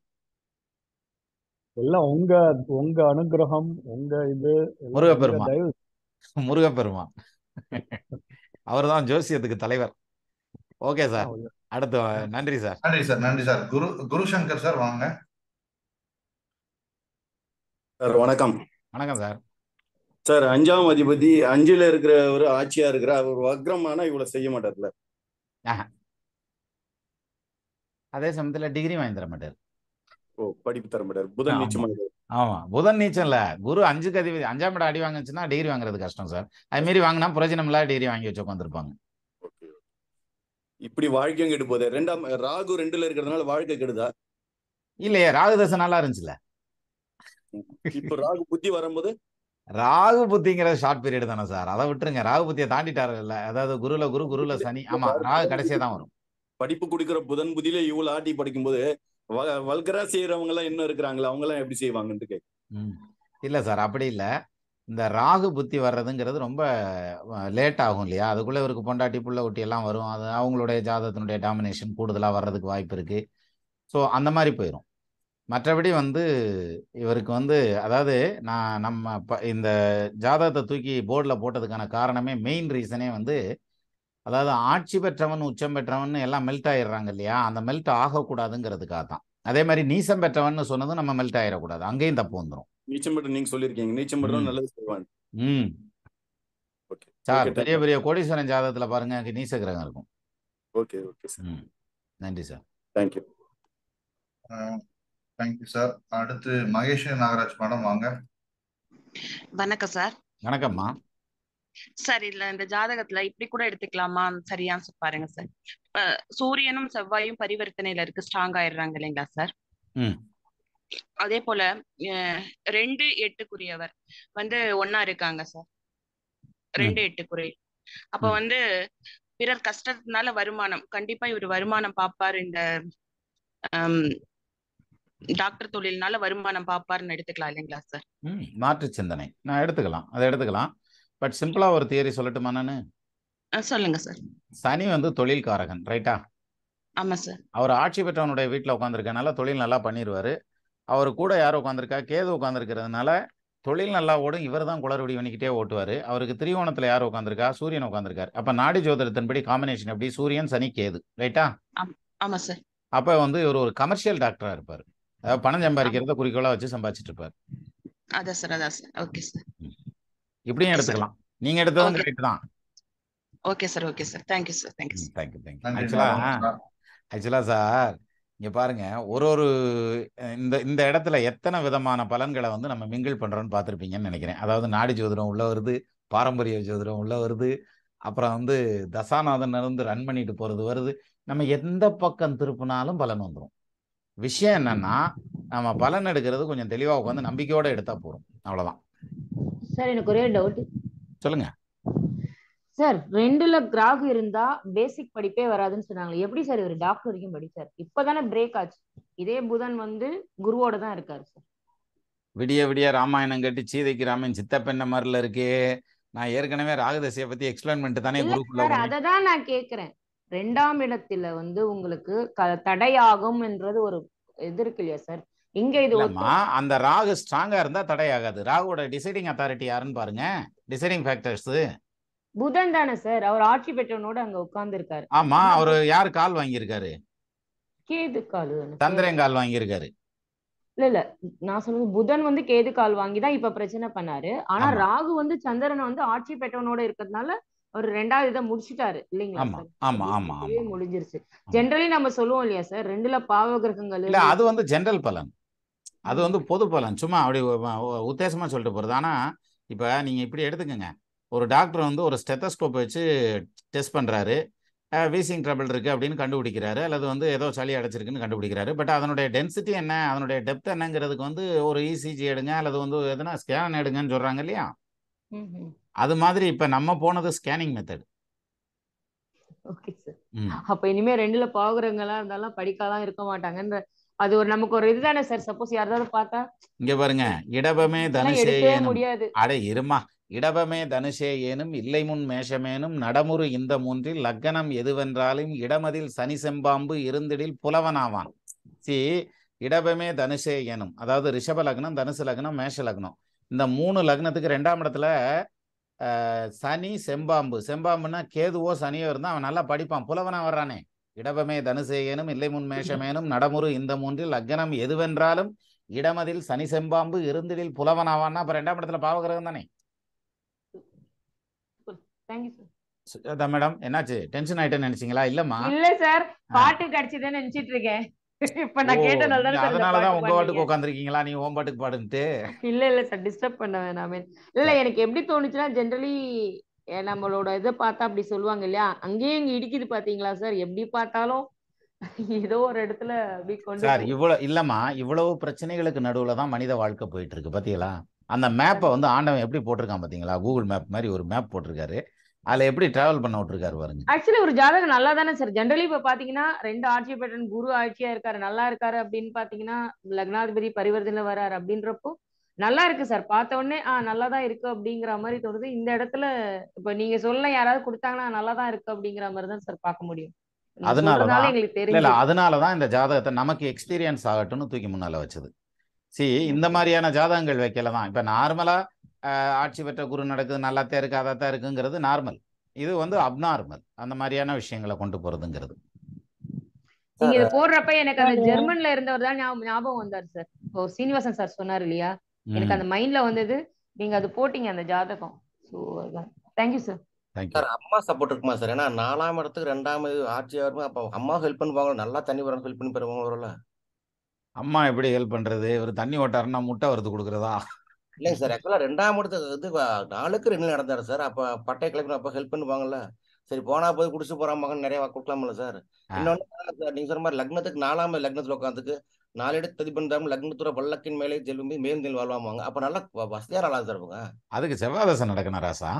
எல்லாம் உங்க உங்க அனுகிரகம் உங்க இது முருகப்பெருமான் முருகப்பெருமான் அவர்தான் ஜோசியத்துக்கு தலைவர் ஓகே சார் அடுத்து நன்றி சார் நன்றி சார் நன்றி சார் குரு குரு சங்கர் சார் வாங்க சார் வணக்கம் வணக்கம் சார் சார் அஞ்சாம் அதிபதி அஞ்சுல இருக்கிற ஒரு ஆட்சியா இருக்கிற ஒரு வக்ரமானா இவ்வளவு செய்ய மாட்டார்ல அதே சமயத்துல டிகிரி வாங்கி தர மாட்டார் ஓ படிப்பு தர மாட்டார் புதன் நீச்சம் ஆமா புதன் இல்ல குரு அஞ்சுக்கு அதிபதி அஞ்சாம் இடம் அடி வாங்கிச்சுன்னா டிகிரி வாங்குறது கஷ்டம் சார் அது மாரி வாங்கினா புரோஜனம் இல்லாத டிகிரி வாங்கி வச்சு உட்காந்துருப்பாங்க இப்படி வாழ்க்கையும் கெட்டு போதே ரெண்டாம் ராகு ரெண்டுல இருக்கிறதுனால வாழ்க்கை கெடுதா இல்லையே ராகு தசை நல்லா இருந்துச்சுல இப்ப ராகு புத்தி வரும்போது ராகு புத்திங்கிற ஷார்ட் பீரியட் தானே சார் அதை விட்டுருங்க ராகு புத்தியை தாண்டிட்டாரு இல்லை அதாவது குருல குரு குருல சனி ஆமா ராகு கடைசியா தான் வரும் படிப்பு கொடுக்கிற புதன் புதியில இவ்வளவு ஆட்டி படிக்கும்போது வல்கரா செய்யறவங்க எல்லாம் இன்னும் இருக்கிறாங்களா அவங்க எல்லாம் எப்படி செய்வாங்கன்ட்டு இல்ல சார் அப்படி இல்ல இந்த ராகு புத்தி வர்றதுங்கிறது ரொம்ப லேட் ஆகும் இல்லையா அதுக்குள்ள இவருக்கு பொண்டாட்டி புள்ள ஒட்டி எல்லாம் வரும் அது அவங்களுடைய ஜாதகத்தினுடைய டாமினேஷன் கூடுதலா வர்றதுக்கு வாய்ப்பு இருக்கு ஸோ அந்த மாதிரி போயிடும் மற்றபடி வந்து இவருக்கு வந்து அதாவது நான் நம்ம ப இந்த ஜாதகத்தை தூக்கி போர்டில் போட்டதுக்கான காரணமே மெயின் ரீசனே வந்து அதாவது ஆட்சி பெற்றவன் உச்சம் பெற்றவன் எல்லாம் மெல்ட் ஆயிடுறாங்க இல்லையா அந்த மெல்ட் ஆகக்கூடாதுங்கிறதுக்காக தான் அதே மாதிரி நீச்சம் பெற்றவன் சொன்னதும் நம்ம மெல்ட் ஆகிடக்கூடாது அங்கேயும் தப்பு வந்துடும் நீச்சம் பெற்ற நீங்க சொல்லியிருக்கீங்க நீச்சம் பெற்றவன் நல்லது சொல்லுவாங்க ம் சார் பெரிய பெரிய கோடீஸ்வரன் ஜாதகத்தில் பாருங்க நீச கிரகம் இருக்கும் ஓகே ஓகே சார் நன்றி சார் தேங்க்யூ தேங்க்யூ சார் அடுத்து மகேஷ் நாகராஜ் மேடம் வாங்க வணக்கம் சார் வணக்கம்மா சார் இதுல இந்த ஜாதகத்துல இப்படி கூட எடுத்துக்கலாமா சரியான்னு பாருங்க சார் சூரியனும் செவ்வாயும் பரிவர்த்தனையில இருக்கு ஸ்ட்ராங் ஆயிடுறாங்க இல்லைங்களா சார் அதே போல ரெண்டு எட்டுக்குரியவர் வந்து ஒன்னா இருக்காங்க சார் ரெண்டு எட்டுக்குரிய அப்ப வந்து பிறர் கஷ்டத்தினால வருமானம் கண்டிப்பா இவர் வருமானம் பாப்பாரு இந்த டாக்டர் தொழில்னால வருமானம் பாப்பாருன்னு எடுத்துக்கலாம் இல்லைங்களா சார் ம் மாற்று சிந்தனை நான் எடுத்துக்கலாம் அதை எடுத்துக்கலாம் பட் சிம்பிளா ஒரு தியரி சொல்லட்டுமா நானு சொல்லுங்க சார் சனி வந்து தொழில்காரகன் ரைட்டா ஆமா சார் அவர் ஆட்சி பெற்றவனுடைய வீட்டில் உட்காந்துருக்கனால தொழில் நல்லா பண்ணிடுவாரு அவர் கூட யார் உட்காந்துருக்கா கேது உட்காந்துருக்கிறதுனால தொழில் நல்லா ஓடும் இவர் தான் குளறுபடி பண்ணிக்கிட்டே ஓட்டுவார் அவருக்கு திரிகோணத்தில் யார் உட்காந்துருக்கா சூரியன் உட்காந்துருக்காரு அப்போ நாடி ஜோதிடத்தின்படி காம்பினேஷன் எப்படி சூரியன் சனி கேது ரைட்டா ஆமாம் சார் அப்போ வந்து இவர் ஒரு கமர்ஷியல் டாக்டராக இருப்பார் பணம் சம்பாதிக்கிறத குறிக்கோளா வச்சு சம்பாதிச்சிட்டு இருப்பாரு அதான் சார் அதான் சார் ஓகே சார் இப்படியும் எடுத்துக்கலாம் நீங்க எடுத்ததும் கரெக்ட் தான் okay sir okay sir you sir you thank you ஆக்சுவலா ஆக்சுவலா சார் இங்க பாருங்க ஒரு ஒரு இந்த இந்த இடத்துல எத்தனை விதமான பலன்களை வந்து நம்ம மிங்கிள் பண்றோம்னு பாத்திருப்பீங்கன்னு நினைக்கிறேன் அதாவது நாடி ஜோதிடம் உள்ள வருது பாரம்பரிய ஜோதிடம் உள்ள வருது அப்புறம் வந்து தசாநாதன் இருந்து ரன் பண்ணிட்டு போறது வருது நம்ம எந்த பக்கம் திருப்பினாலும் பலன் வந்துடும் விஷயம் என்னன்னா நம்ம பலன் எடுக்கிறது கொஞ்சம் தெளிவா உட்காந்து நம்பிக்கையோட எடுத்தா போறோம் அவ்வளவுதான் சார் எனக்கு ஒரே டவுட் சொல்லுங்க சார் ரெண்டுல கிராஃப் இருந்தா பேசிக் படிப்பே வராதுன்னு சொன்னாங்க எப்படி சார் இவர் டாக்டர் வரைக்கும் படிச்சார் இப்பதானே பிரேக் ஆச்சு இதே புதன் வந்து குருவோட தான் இருக்காரு சார் விடிய விடிய ராமாயணம் கட்டி சீதைக்கு ராமன் சித்தப்பெண்ண மாதிரில இருக்கே நான் ஏற்கனவே ராகதசையை பத்தி எக்ஸ்பிளைன் பண்ணிட்டு தானே குருக்குள்ள அதை தான் நான் கேக்குறேன் ரெண்டாம் இடத்துல வந்து உங்களுக்கு தடையாகும் என்றது ஒரு இது இருக்கு இல்லையா சார் இங்க இது அந்த ராகு ஸ்ட்ராங்கா இருந்தா தடையாகாது ராகுவோட டிசைடிங் அத்தாரிட்டி யாருன்னு பாருங்க டிசைடிங் ஃபேக்டர்ஸ் புதன் தானே சார் அவர் ஆட்சி பெற்றவனோட அங்க உட்கார்ந்து இருக்காரு ஆமா அவர் யார் கால் வாங்கியிருக்காரு கேது கால் சந்திரன் கால் வாங்கியிருக்காரு இல்ல இல்ல நான் சொன்னது புதன் வந்து கேது கால் வாங்கி தான் இப்ப பிரச்சனை பண்ணாரு ஆனா ராகு வந்து சந்திரனை வந்து ஆட்சி பெற்றவனோட இருக்கிறதுனால ஒரு ரெண்டாவது இதை முடிச்சுட்டாரு இல்லைங்களா முடிஞ்சிருச்சு ஜென்ரலி நம்ம சொல்லுவோம் இல்லையா சார் ரெண்டுல பாவ கிரகங்கள் இல்ல அது வந்து ஜென்ரல் பலன் அது வந்து பொது பலன் சும்மா அப்படி உத்தேசமா சொல்லிட்டு போறது ஆனா இப்ப நீங்க இப்படி எடுத்துக்கங்க ஒரு டாக்டர் வந்து ஒரு ஸ்டெத்தஸ்கோப் வச்சு டெஸ்ட் பண்றாரு வீசிங் ட்ரபிள் இருக்குது அப்படின்னு கண்டுபிடிக்கிறாரு அல்லது வந்து ஏதோ சளி அடைச்சிருக்குன்னு கண்டுபிடிக்கிறாரு பட் அதனுடைய டென்சிட்டி என்ன அதனுடைய டெப்த் என்னங்கிறதுக்கு வந்து ஒரு இசிஜி e எடுங்க அல்லது வந்து எதனா ஸ்கேன் எடுங்கன்னு சொல்கிறாங்க இல்லையா அது மாதிரி இப்ப நம்ம போனது ஸ்கேனிங் மெத்தட் ஓகே சார் அப்ப இனிமே ரெண்டுல பாக்குறவங்களா இருந்தாலும் படிக்காதான் இருக்க மாட்டாங்கன்ற அது ஒரு நமக்கு ஒரு இதுதானே சார் சப்போஸ் யாராவது பார்த்தா இங்க பாருங்க இடபமே தனுஷே முடியாது அட இருமா இடபமே தனுஷே ஏனும் இல்லை முன் மேஷமேனும் நடமுறு இந்த மூன்றில் லக்கணம் எதுவென்றாலும் இடமதில் சனி செம்பாம்பு இருந்திடில் புலவனாவான் சி இடபமே தனுஷே எனும் அதாவது ரிஷப லக்னம் தனுசு லக்னம் மேஷ லக்னம் இந்த மூணு லக்னத்துக்கு ரெண்டாம் இடத்துல சனி செம்பாம்பு செம்பாம்புனா கேதுவோ சனியோ இருந்தால் அவன் நல்லா படிப்பான் புலவனா வர்றானே இடபமே தனுசேயனும் இல்லை முன் மேஷமேனும் நடமுறு இந்த மூன்றில் அக்னம் எதுவென்றாலும் இடமதில் சனி செம்பாம்பு இருந்ததில் புலவனாவான்னா அப்புறம் ரெண்டாம் இடத்துல பாவகிரகம் தானே மேடம் என்னாச்சு டென்ஷன் ஆயிட்டேன்னு நினைச்சீங்களா இல்லம்மா இல்ல சார் பாட்டு கிடைச்சதுன்னு நினைச்சிட்டு இருக்கேன் இப்ப நான் கேட்டனால அதனாலதான் உங்க பாட்டுக்கு உட்காந்துருக்கீங்களா நீ உன் பாட்டுக்கு பாடுன்ட்டு இல்ல இல்ல சார் டிஸ்டர்ப் பண்ண வேணாமே இல்ல எனக்கு எப்படி தோணுச்சுன்னா ஜென்ரலி நம்மளோட இதை பார்த்தா அப்படி சொல்லுவாங்க இல்லையா அங்கேயும் இங்க இடிக்குது பாத்தீங்களா சார் எப்படி பார்த்தாலும் ஏதோ ஒரு இடத்துல அப்படி கொண்டு சார் இவ்வளவு இல்லம்மா இவ்வளவு பிரச்சனைகளுக்கு நடுவுல தான் மனித வாழ்க்கை போயிட்டு இருக்கு பாத்தீங்களா அந்த மேப்பை வந்து ஆண்டவன் எப்படி போட்டிருக்கான் பாத்தீங்களா கூகுள் மேப் மாதிரி ஒரு மேப் போட்டிருக்காரு அதுல எப்படி டிராவல் பண்ண விட்டுருக்காரு பாருங்க ஆக்சுவலி ஒரு ஜாதகம் நல்லா தானே சார் ஜென்ரலி இப்ப பாத்தீங்கன்னா ரெண்டு ஆட்சி பேட்டன் குரு ஆட்சியா இருக்காரு நல்லா இருக்காரு அப்படின்னு பாத்தீங்கன்னா லக்னாதிபதி பரிவர்த்தனை வராரு அப்படின்றப்போ நல்லா இருக்கு சார் பார்த்த உடனே ஆஹ் நல்லாதான் இருக்கு அப்படிங்கிற மாதிரி தோணுது இந்த இடத்துல இப்ப நீங்க சொல்ல யாராவது கொடுத்தாங்கன்னா நல்லா தான் இருக்கு அப்படிங்கிற மாதிரி தான் சார் பார்க்க முடியும் அதனாலதான் அதனாலதான் இந்த ஜாதகத்தை நமக்கு எக்ஸ்பீரியன்ஸ் ஆகட்டும்னு தூக்கி முன்னால வச்சது சி இந்த மாதிரியான ஜாதகங்கள் வைக்கல தான் இப்ப நார்மலா ஆட்சி பெற்ற குரு நடக்குது நல்லா இருக்கு இருக்குது இருக்குங்கிறது நார்மல் இது வந்து அப்நார்மல் அந்த மாதிரியான விஷயங்களை கொண்டு போறதுங்கிறது நீங்க இது போடுறப்ப எனக்கு அந்த ஜெர்மன்ல இருந்தவர் தான் ஞாபகம் வந்தாரு சார் ஓ சீனிவாசன் சார் சொன்னாரு இல்லையா எனக்கு அந்த மைண்ட்ல வந்தது நீங்க அது போட்டீங்க அந்த ஜாதகம் ஸோ தேங்க்யூ சார் சார் அம்மா சப்போர்ட் இருக்குமா சார் ஏன்னா நாலாம் இடத்துக்கு ரெண்டாம் ஆட்சியாக இருக்கும் அப்போ அம்மா ஹெல்ப் பண்ணுவாங்க நல்லா தண்ணி வர ஹெல்ப் பண்ணி பெறுவாங்க வரும்ல அம்மா எப்படி ஹெல்ப் பண்றது ஒரு தண்ணி ஓட்டாருன்னா முட்டை வருது கொடுக்குறதா இல்லைங்க சார் ஆக்சுவலாக ரெண்டாம் இடத்துக்கு இது நாளுக்கு ரெண்டு நடந்தார் சார் அப்போ பட்டை கிளம்பி அப்போ ஹெல்ப் பண்ணுவாங்கல்ல சரி போனா போய் குடிச்சு போற மகன் நிறைய கொடுக்கலாம்ல சார் இன்னொன்னு நீங்க சொன்ன மாதிரி லக்னத்துக்கு நாலாம் லக்னத்துல உட்காந்துக்கு நாலு ததி பண்றாம லக்னத்துற பல்லக்கின் மேலே செல்லும் மேந்தில் வாழ்வாங்க அப்ப நல்லா வசதியா ஆளா சார் அவங்க அதுக்கு செவ்வாதசை நடக்கணும் ராசா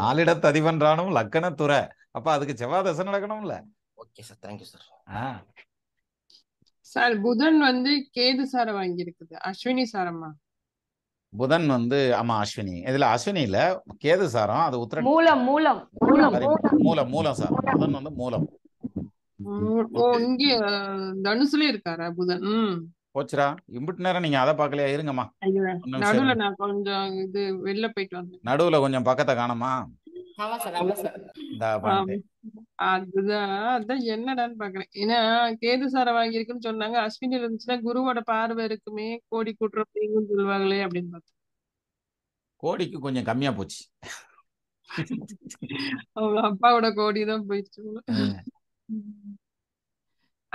நாலிடத்து அதிபன்றானும் லக்னத்துறை அப்ப அதுக்கு நடக்கணும் நடக்கணும்ல okay sir thank you sir sir புதன் வந்து கேது சாரை இருக்குது அஸ்வினி சாரமா புதன் வந்து ஆமா அஸ்வினி இதுல அஸ்வினி இல்ல கேது சாரம் அது உத்திர மூலம் மூலம் மூலம் மூலம் சாரம் புதன் வந்து மூலம் தனுசுல இருக்காரு புதன் போச்சுரா இம்பிட்டு நேரம் நீங்க அதை பாக்கலையா இருங்கம்மா நடுவுல கொஞ்சம் இது வெளில போயிட்டு வந்தேன் நடுவுல கொஞ்சம் பக்கத்தை காணமா இந்த அதுதான் அதான் என்னடான்னு பாக்குறேன் ஏன்னா கேது சார வாங்கியிருக்குன்னு சொன்னாங்க அஸ்வினி இருந்துச்சுன்னா குருவோட பார்வை இருக்குமே கோடி கூட்டுறோம் சொல்லுவாங்களே அப்படின்னு பார்த்தேன் கோடிக்கு கொஞ்சம் கம்மியா போச்சு அவங்க அப்பாவோட கோடிதான் போயிடுச்சு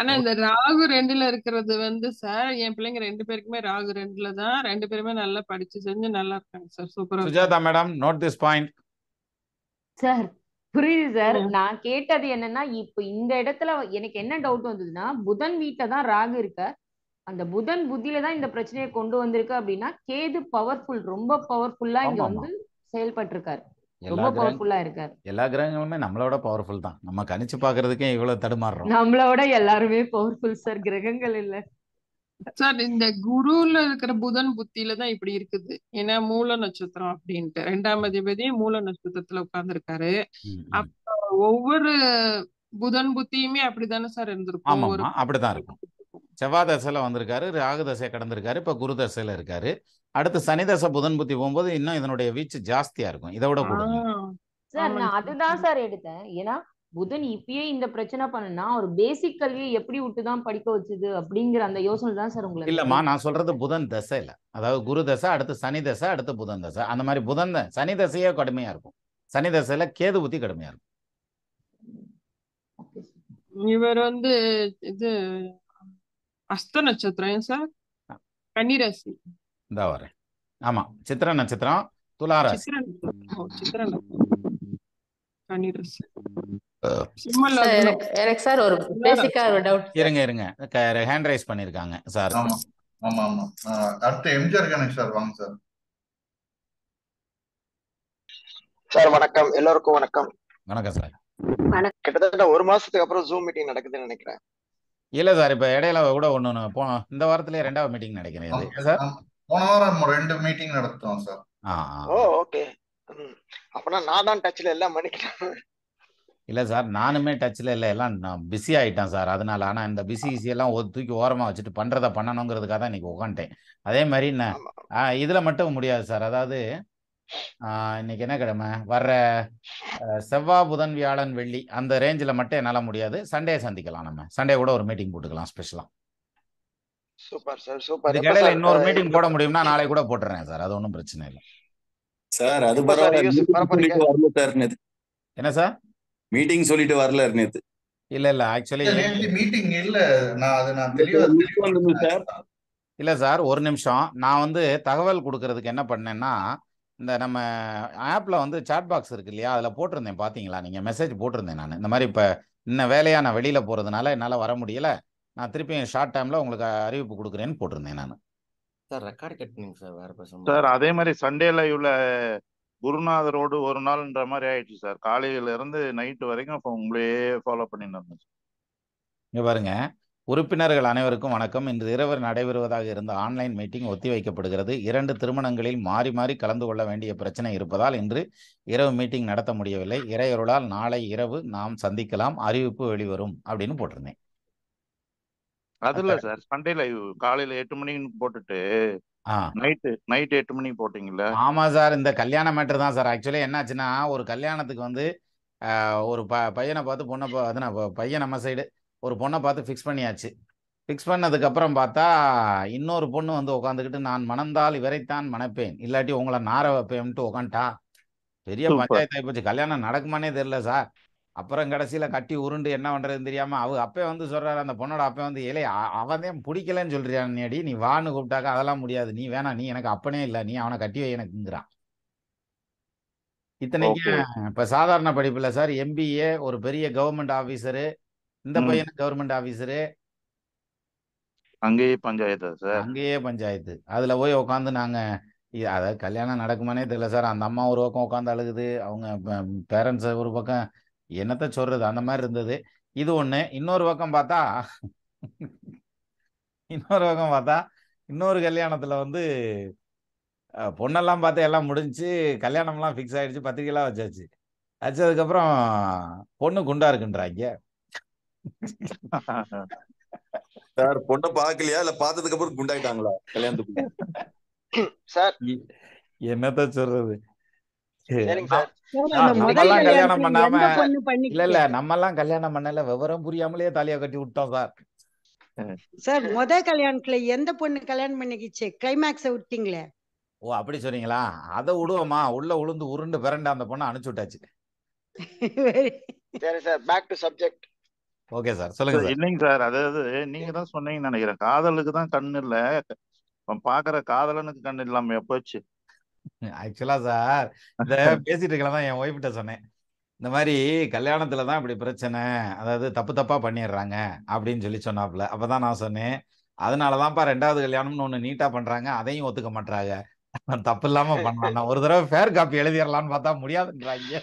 ஆனா இந்த ராகு ரெண்டுல இருக்கிறது வந்து சார் என் பிள்ளைங்க ரெண்டு பேருக்குமே ராகு ரெண்டுல தான் ரெண்டு பேருமே நல்லா படிச்சு செஞ்சு நல்லா இருக்காங்க சார் சூப்பரா Sujatha madam note this point sir புரியுது சார் நான் கேட்டது என்னன்னா இப்ப இந்த இடத்துல எனக்கு என்ன டவுட் வந்ததுன்னா புதன் வீட்டை தான் ராகு இருக்க அந்த புதன் புத்தியில தான் இந்த பிரச்சனையை கொண்டு வந்திருக்கு அப்படின்னா கேது பவர்ஃபுல் ரொம்ப பவர்ஃபுல்லா இங்க வந்து செயல்பட்டு இருக்காரு ரொம்ப பவர்ஃபுல்லா இருக்காரு எல்லா கிரகங்களுமே நம்மளோட பவர்ஃபுல் தான் நம்ம கணிச்சு பாக்குறதுக்கே இவ்வளவு தடுமாறுறோம் நம்மளோட எல்லாருமே பவர்ஃபுல் சார் கிரகங்கள் இல்ல சார் இந்த குருல இருக்கிற புதன் புத்தியில தான் இப்படி இருக்குது ஏன்னா மூல நட்சத்திரம் அப்படின்ட்டு ரெண்டாம் அதிபதி மூல நட்சத்திரத்துல உட்கார்ந்துருக்காரு அப்ப ஒவ்வொரு புதன் புத்தியுமே அப்படிதானே சார் இருந்திருக்கும் அப்படிதான் இருக்கும் செவ்வாய் தசையில வந்திருக்காரு ராகு தசை கடந்திருக்காரு இப்ப குரு தசையில இருக்காரு அடுத்து சனி தசை புதன் புத்தி போகும்போது இன்னும் இதனுடைய வீச்சு ஜாஸ்தியா இருக்கும் இதை விட கூட சார் நான் அதுதான் சார் எடுத்தேன் ஏன்னா புதன் இப்பயே இந்த பிரச்சனை பண்ணுன்னா ஒரு பேசிக் கல்வியை எப்படி விட்டுதான் படிக்க வச்சுது அப்படிங்கிற அந்த யோசனை தான் சார் உங்களுக்கு இல்லம்மா நான் சொல்றது புதன் தசை இல்ல அதாவது குரு தசை அடுத்து சனி தசை அடுத்து புதன் தசை அந்த மாதிரி புதன் சனி தசையே கடுமையா இருக்கும் சனி தசையில கேது ஊத்தி கடுமையா இருக்கும் இவர் வந்து இது அஸ்த நட்சத்திரம் சார் கன்னிராசி இந்த வர ஆமா சித்திர நட்சத்திரம் துளாராசி சித்திர நட்சத்திரம் கன்னிராசி ஒரு இருங்க ஹேண்ட் ரைஸ் பண்ணிருக்காங்க சார் ஆமா ஆமா சார் சார் சார் வணக்கம் வணக்கம் வணக்கம் சார் கிட்டத்தட்ட ஒரு மாசத்துக்கு அப்புறம் ஜூம் மீட்டிங் நடக்குதுன்னு நினைக்கிறேன் இல்ல சார் இப்ப இடையில கூட ஒண்ணு போனோம் இந்த வாரத்திலேயே ரெண்டாவது மீட்டிங் நடக்கிறேன் சார் போன வாரம் ரெண்டு மீட்டிங் நடத்துறோம் சார் ஓ ஓகே அப்பனா நான் தான் டச்ல எல்லாம் மணிக்கிறேன் இல்லை சார் நானுமே டச்சில் இல்லை எல்லாம் நான் பிஸி ஆகிட்டேன் சார் அதனால் ஆனால் இந்த பிஸி ஒரு தூக்கி ஓரமாக வச்சுட்டு பண்ணுறதை பண்ணணுங்கிறதுக்காக தான் இன்றைக்கி உட்காந்துட்டேன் அதே மாதிரி நான் இதில் மட்டும் முடியாது சார் அதாவது இன்னைக்கு என்ன கிழமை வர்ற செவ்வாய் புதன் வியாழன் வெள்ளி அந்த ரேஞ்சில் மட்டும் என்னால் முடியாது சண்டே சந்திக்கலாம் நம்ம சண்டே கூட ஒரு மீட்டிங் போட்டுக்கலாம் ஸ்பெஷலாக சூப்பர் சார் சூப்பர் இடையில இன்னொரு மீட்டிங் போட முடியும்னா நாளை கூட போட்டுறேன் சார் அது ஒன்றும் பிரச்சனை இல்லை சார் அது என்ன சார் மீட்டிங் சொல்லிட்டு வரல நேத்து இல்ல இல்ல ஆக்சுவலி மீட்டிங் இல்ல நான் நான் இல்ல சார் ஒரு நிமிஷம் நான் வந்து தகவல் கொடுக்கறதுக்கு என்ன பண்ணேன்னா இந்த நம்ம ஆப்ல வந்து சாட் பாக்ஸ் இருக்கு இல்லையா அதுல போட்டிருந்தேன் பாத்தீங்களா நீங்க மெசேஜ் போட்டிருந்தேன் நான் இந்த மாதிரி இப்ப இன்னும் வேலையா நான் வெளியில போறதுனால என்னால வர முடியல நான் திருப்பி ஷார்ட் டைம்ல உங்களுக்கு அறிவிப்பு கொடுக்குறேன்னு போட்டிருந்தேன் நான் சார் ரெக்கார்ட் கட்டினீங்க சார் வேற பேச சார் அதே மாதிரி சண்டே லைவ்ல குருநாதரோடு ஒரு நாள்ன்ற மாதிரி ஆயிடுச்சு சார் காலையில இருந்து நைட்டு வரைக்கும் இப்போ உங்களையே ஃபாலோ பண்ணிட்டு இருந்தேன் இங்க பாருங்க உறுப்பினர்கள் அனைவருக்கும் வணக்கம் இன்று இரவு நடைபெறுவதாக இருந்த ஆன்லைன் மீட்டிங் ஒத்திவைக்கப்படுகிறது இரண்டு திருமணங்களில் மாறி மாறி கலந்து கொள்ள வேண்டிய பிரச்சனை இருப்பதால் இன்று இரவு மீட்டிங் நடத்த முடியவில்லை இறையொருளால் நாளை இரவு நாம் சந்திக்கலாம் அறிவிப்பு வெளிவரும் அப்படின்னு போட்டிருந்தேன் அது இல்ல சார் சண்டே லைவ் காலையில எட்டு மணிக்கு போட்டுட்டு நைட்டு நைட் எட்டு மணிக்கு போட்டீங்கல்ல ஆமா சார் இந்த கல்யாண மேட்டர் தான் சார் ஆக்சுவலி என்னாச்சுன்னா ஒரு கல்யாணத்துக்கு வந்து ஒரு ப பையனை பார்த்து பொண்ணை பையன் நம்ம சைடு ஒரு பொண்ணை பார்த்து ஃபிக்ஸ் பண்ணியாச்சு ஃபிக்ஸ் பண்ணதுக்கப்புறம் பார்த்தா இன்னொரு பொண்ணு வந்து உட்காந்துக்கிட்டு நான் மணந்தால் இவரைத்தான் மணப்பேன் இல்லாட்டி உங்களை நார வைப்பேன்ட்டு உட்காந்துட்டா பெரிய பஞ்சாயத்து போச்சு கல்யாணம் நடக்குமானே தெரியல சார் அப்புறம் கடைசியில் கட்டி உருண்டு என்ன பண்றதுன்னு தெரியாம அவ அப்பே வந்து சொல்றாரு அந்த பொண்ணோட அப்பே வந்து இலை அவன் தான் பிடிக்கலன்னு நீ அடி நீ வான்னு கூப்பிட்டாக்க அதெல்லாம் முடியாது நீ வேணா நீ எனக்கு அப்பனே இல்லை நீ அவனை கட்டி வை எனக்குங்கிறான் இத்தனைக்கு இப்ப சாதாரண படிப்புல சார் எம்பிஏ ஒரு பெரிய கவர்மெண்ட் ஆபீசரு இந்த பையன் கவர்மெண்ட் ஆபீசரு அங்கேயே பஞ்சாயத்து சார் அங்கேயே பஞ்சாயத்து அதுல போய் உட்காந்து நாங்க அதாவது கல்யாணம் நடக்குமானே தெரியல சார் அந்த அம்மா ஒரு பக்கம் உட்காந்து அழுகுது அவங்க பேரண்ட்ஸ் ஒரு பக்கம் என்னத்த சொல்றது அந்த மாதிரி இருந்தது இது ஒண்ணு இன்னொரு பக்கம் பார்த்தா இன்னொரு பக்கம் பார்த்தா இன்னொரு கல்யாணத்துல வந்து பொண்ணெல்லாம் பார்த்து எல்லாம் முடிஞ்சு கல்யாணம்லாம் ஃபிக்ஸ் ஆயிடுச்சு பத்திரிக்கைலாம் வச்சாச்சு வச்சதுக்கப்புறம் பொண்ணு குண்டா இருக்குன்றாங்க சார் பொண்ணு பாக்கலையா இல்ல பார்த்ததுக்கு அப்புறம் குண்டாயிட்டாங்களா கல்யாணத்துக்கு சார் என்னத்த சொல்றது கல்யாணம் பண்ணாம நம்ம எல்லாம் கல்யாணம் பண்ணல விவரம் புரியாமலே கட்டி விட்டோம் சார் சார் கல்யாணத்துல எந்த பொண்ணு கல்யாணம் விட்டீங்களே ஓ அப்படி சொன்னீங்களா விடுவோமா உள்ள உருண்டு அந்த விட்டாச்சு சரி sir back subject okay sir சொல்லுங்க இல்லைங்க சார் அதாவது நீங்க தான் சொன்னீங்கன்னு நினைக்கிறேன் காதலுக்கு தான் கண்ணு இல்ல பாக்குற காதலனுக்கு கண்ணு இல்லாம போச்சு ஆக்சுவலா சார் இந்த பேசிட்டு இருக்கலாம் என் ஒய்ஃப்கிட்ட சொன்னேன் இந்த மாதிரி கல்யாணத்துல தான் இப்படி பிரச்சனை அதாவது தப்பு தப்பா பண்ணிடுறாங்க அப்படின்னு சொல்லி சொன்னாப்ல அப்பதான் நான் சொன்னேன் அதனாலதான்ப்பா ரெண்டாவது கல்யாணம்னு ஒண்ணு நீட்டா பண்றாங்க அதையும் ஒத்துக்க மாட்டாங்க தப்பு இல்லாம பண்ணலாம் ஒரு தடவை ஃபேர் காப்பி எழுதிடலாம்னு பார்த்தா முடியாதுன்றாங்க